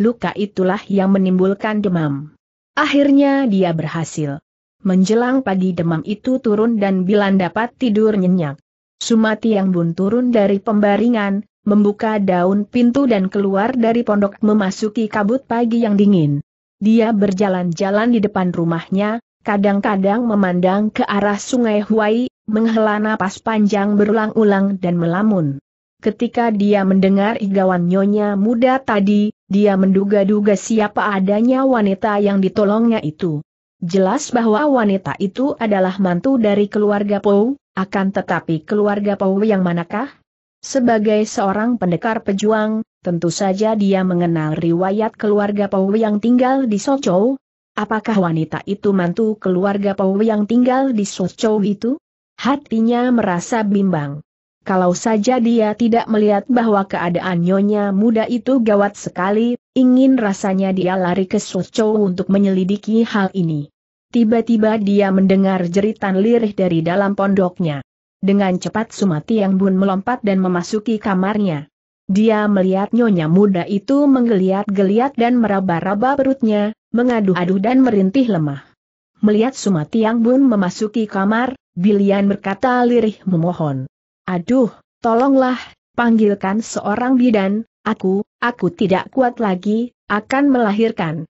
Luka itulah yang menimbulkan demam. Akhirnya dia berhasil. Menjelang pagi demam itu turun dan Bilan dapat tidur nyenyak. Sumati yang bun turun dari pembaringan, membuka daun pintu dan keluar dari pondok memasuki kabut pagi yang dingin. Dia berjalan-jalan di depan rumahnya, kadang-kadang memandang ke arah sungai Huai, menghela napas panjang berulang-ulang dan melamun. Ketika dia mendengar igawan nyonya muda tadi, dia menduga-duga siapa adanya wanita yang ditolongnya itu. Jelas bahwa wanita itu adalah mantu dari keluarga Pou, akan tetapi keluarga Pou yang manakah? Sebagai seorang pendekar pejuang, tentu saja dia mengenal riwayat keluarga Pau yang tinggal di Sochou. Apakah wanita itu mantu keluarga Pau yang tinggal di Sochou itu? Hatinya merasa bimbang. Kalau saja dia tidak melihat bahwa keadaan nyonya muda itu gawat sekali, ingin rasanya dia lari ke Sochou untuk menyelidiki hal ini. Tiba-tiba dia mendengar jeritan lirih dari dalam pondoknya. Dengan cepat Sumati Yang Bun melompat dan memasuki kamarnya. Dia melihat nyonya muda itu menggeliat-geliat dan meraba-raba perutnya, mengadu-adu dan merintih lemah. Melihat Sumati Yang Bun memasuki kamar, Bilian berkata lirih memohon. Aduh, tolonglah, panggilkan seorang bidan, aku, aku tidak kuat lagi, akan melahirkan.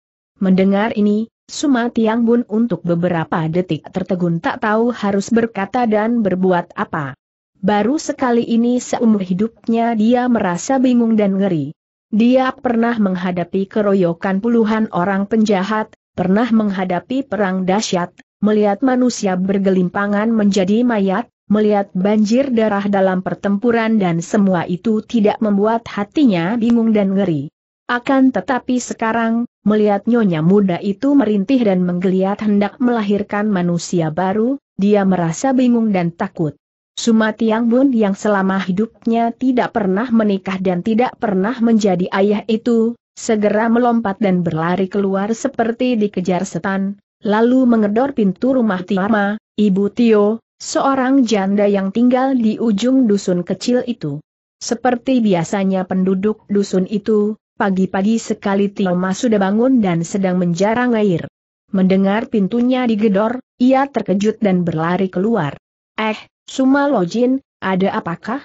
Mendengar ini, Suma Tiang Bun untuk beberapa detik tertegun tak tahu harus berkata dan berbuat apa. Baru sekali ini seumur hidupnya dia merasa bingung dan ngeri. Dia pernah menghadapi keroyokan puluhan orang penjahat, pernah menghadapi perang dahsyat, melihat manusia bergelimpangan menjadi mayat, melihat banjir darah dalam pertempuran dan semua itu tidak membuat hatinya bingung dan ngeri. Akan tetapi sekarang, melihat nyonya muda itu merintih dan menggeliat hendak melahirkan manusia baru, dia merasa bingung dan takut. Sumatiang Bun yang selama hidupnya tidak pernah menikah dan tidak pernah menjadi ayah itu, segera melompat dan berlari keluar seperti dikejar setan, lalu mengedor pintu rumah Tiama, Ibu Tio, seorang janda yang tinggal di ujung dusun kecil itu. Seperti biasanya penduduk dusun itu, Pagi-pagi sekali Tioma sudah bangun dan sedang menjarang air. Mendengar pintunya digedor, ia terkejut dan berlari keluar. Eh, Suma Sumalojin, ada apakah?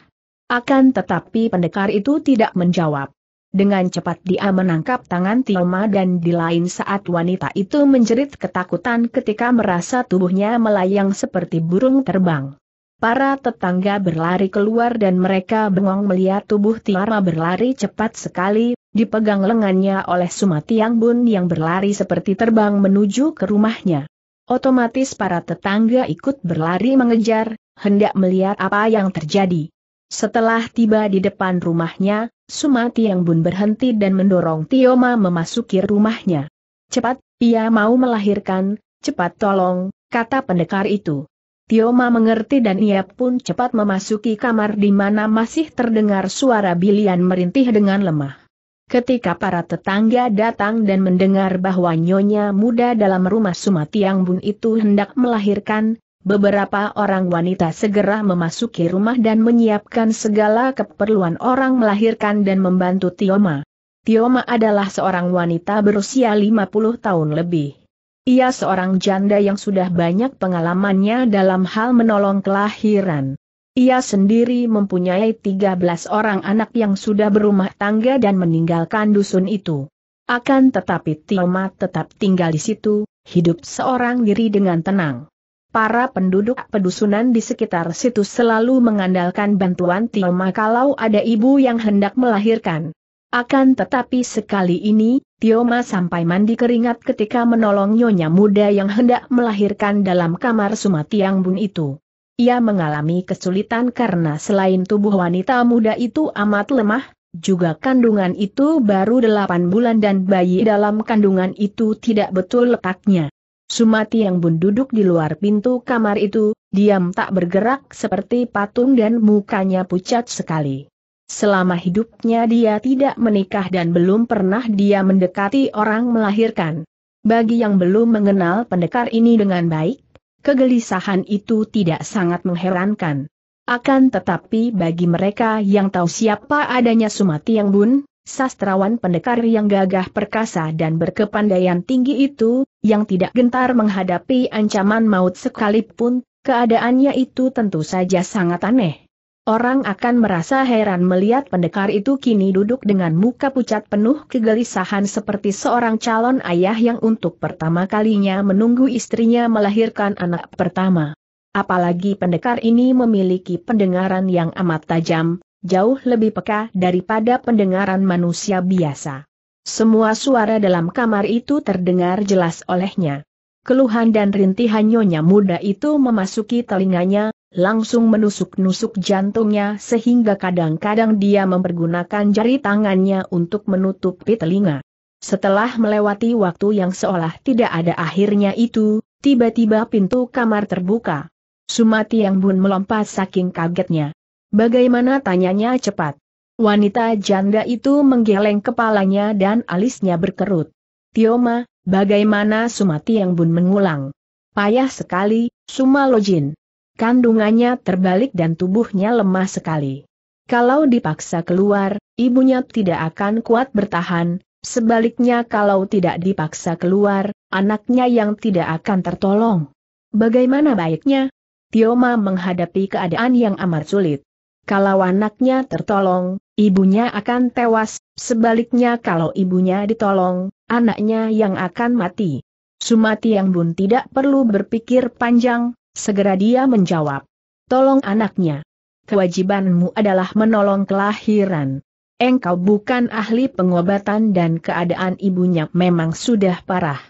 Akan tetapi pendekar itu tidak menjawab. Dengan cepat dia menangkap tangan Tioma dan di lain saat wanita itu menjerit ketakutan ketika merasa tubuhnya melayang seperti burung terbang. Para tetangga berlari keluar dan mereka bengong melihat tubuh Tiara berlari cepat sekali, dipegang lengannya oleh Sumatiang Bun yang berlari seperti terbang menuju ke rumahnya. Otomatis para tetangga ikut berlari mengejar, hendak melihat apa yang terjadi. Setelah tiba di depan rumahnya, Sumatiang Bun berhenti dan mendorong Tioma memasuki rumahnya. Cepat, ia mau melahirkan, cepat tolong, kata pendekar itu. Tioma mengerti dan ia pun cepat memasuki kamar di mana masih terdengar suara bilian merintih dengan lemah. Ketika para tetangga datang dan mendengar bahwa nyonya muda dalam rumah Sumatiang Bun itu hendak melahirkan, beberapa orang wanita segera memasuki rumah dan menyiapkan segala keperluan orang melahirkan dan membantu Tioma. Tioma adalah seorang wanita berusia 50 tahun lebih. Ia seorang janda yang sudah banyak pengalamannya dalam hal menolong kelahiran. Ia sendiri mempunyai 13 orang anak yang sudah berumah tangga dan meninggalkan dusun itu. Akan tetapi Tioma tetap tinggal di situ, hidup seorang diri dengan tenang. Para penduduk pedusunan di sekitar situ selalu mengandalkan bantuan Tioma kalau ada ibu yang hendak melahirkan. Akan tetapi sekali ini, Tioma sampai mandi keringat ketika menolong nyonya muda yang hendak melahirkan dalam kamar Sumatiang Bun itu. Ia mengalami kesulitan karena selain tubuh wanita muda itu amat lemah, juga kandungan itu baru delapan bulan dan bayi dalam kandungan itu tidak betul letaknya. Sumati yang bun duduk di luar pintu kamar itu, diam tak bergerak seperti patung dan mukanya pucat sekali. Selama hidupnya dia tidak menikah dan belum pernah dia mendekati orang melahirkan. Bagi yang belum mengenal pendekar ini dengan baik, kegelisahan itu tidak sangat mengherankan. Akan tetapi bagi mereka yang tahu siapa adanya Sumati Yang Bun, sastrawan pendekar yang gagah perkasa dan berkepandaian tinggi itu, yang tidak gentar menghadapi ancaman maut sekalipun, keadaannya itu tentu saja sangat aneh. Orang akan merasa heran melihat pendekar itu kini duduk dengan muka pucat penuh kegelisahan seperti seorang calon ayah yang untuk pertama kalinya menunggu istrinya melahirkan anak pertama. Apalagi pendekar ini memiliki pendengaran yang amat tajam, jauh lebih peka daripada pendengaran manusia biasa. Semua suara dalam kamar itu terdengar jelas olehnya. Keluhan dan rintihan nyonya muda itu memasuki telinganya, langsung menusuk-nusuk jantungnya sehingga kadang-kadang dia mempergunakan jari tangannya untuk menutupi telinga. Setelah melewati waktu yang seolah tidak ada akhirnya itu, tiba-tiba pintu kamar terbuka. Sumati yang bun melompat saking kagetnya. Bagaimana tanyanya cepat. Wanita janda itu menggeleng kepalanya dan alisnya berkerut. Tioma, bagaimana Sumati yang bun mengulang? Payah sekali, Sumalojin kandungannya terbalik dan tubuhnya lemah sekali. Kalau dipaksa keluar, ibunya tidak akan kuat bertahan, sebaliknya kalau tidak dipaksa keluar, anaknya yang tidak akan tertolong. Bagaimana baiknya? Tioma menghadapi keadaan yang amat sulit. Kalau anaknya tertolong, ibunya akan tewas, sebaliknya kalau ibunya ditolong, anaknya yang akan mati. Sumati yang Bun tidak perlu berpikir panjang, Segera dia menjawab. Tolong anaknya. Kewajibanmu adalah menolong kelahiran. Engkau bukan ahli pengobatan dan keadaan ibunya memang sudah parah.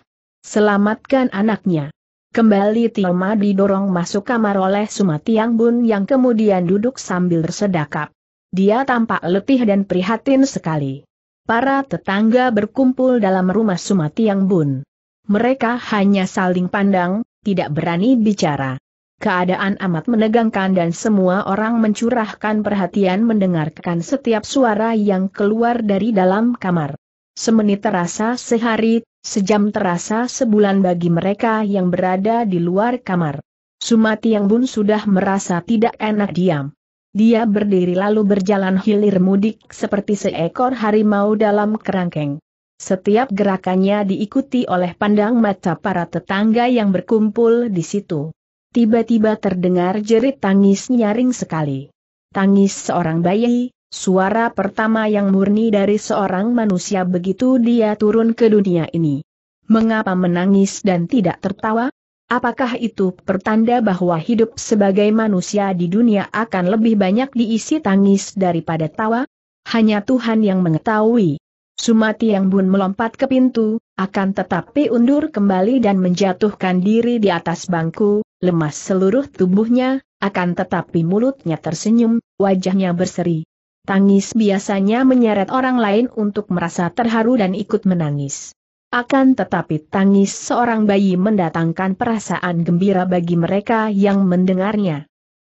Selamatkan anaknya. Kembali Tioma didorong masuk kamar oleh Sumatiang Bun yang kemudian duduk sambil bersedakap. Dia tampak letih dan prihatin sekali. Para tetangga berkumpul dalam rumah Sumatiang Bun. Mereka hanya saling pandang, tidak berani bicara. Keadaan amat menegangkan dan semua orang mencurahkan perhatian mendengarkan setiap suara yang keluar dari dalam kamar. Semenit terasa sehari, sejam terasa sebulan bagi mereka yang berada di luar kamar. Sumati yang bun sudah merasa tidak enak diam. Dia berdiri lalu berjalan hilir mudik seperti seekor harimau dalam kerangkeng. Setiap gerakannya diikuti oleh pandang mata para tetangga yang berkumpul di situ. Tiba-tiba terdengar jerit tangis nyaring sekali. Tangis seorang bayi, suara pertama yang murni dari seorang manusia begitu dia turun ke dunia ini. Mengapa menangis dan tidak tertawa? Apakah itu pertanda bahwa hidup sebagai manusia di dunia akan lebih banyak diisi tangis daripada tawa? Hanya Tuhan yang mengetahui. Sumati yang Bun melompat ke pintu, akan tetapi undur kembali dan menjatuhkan diri di atas bangku, lemas seluruh tubuhnya, akan tetapi mulutnya tersenyum, wajahnya berseri. Tangis biasanya menyeret orang lain untuk merasa terharu dan ikut menangis. Akan tetapi tangis seorang bayi mendatangkan perasaan gembira bagi mereka yang mendengarnya.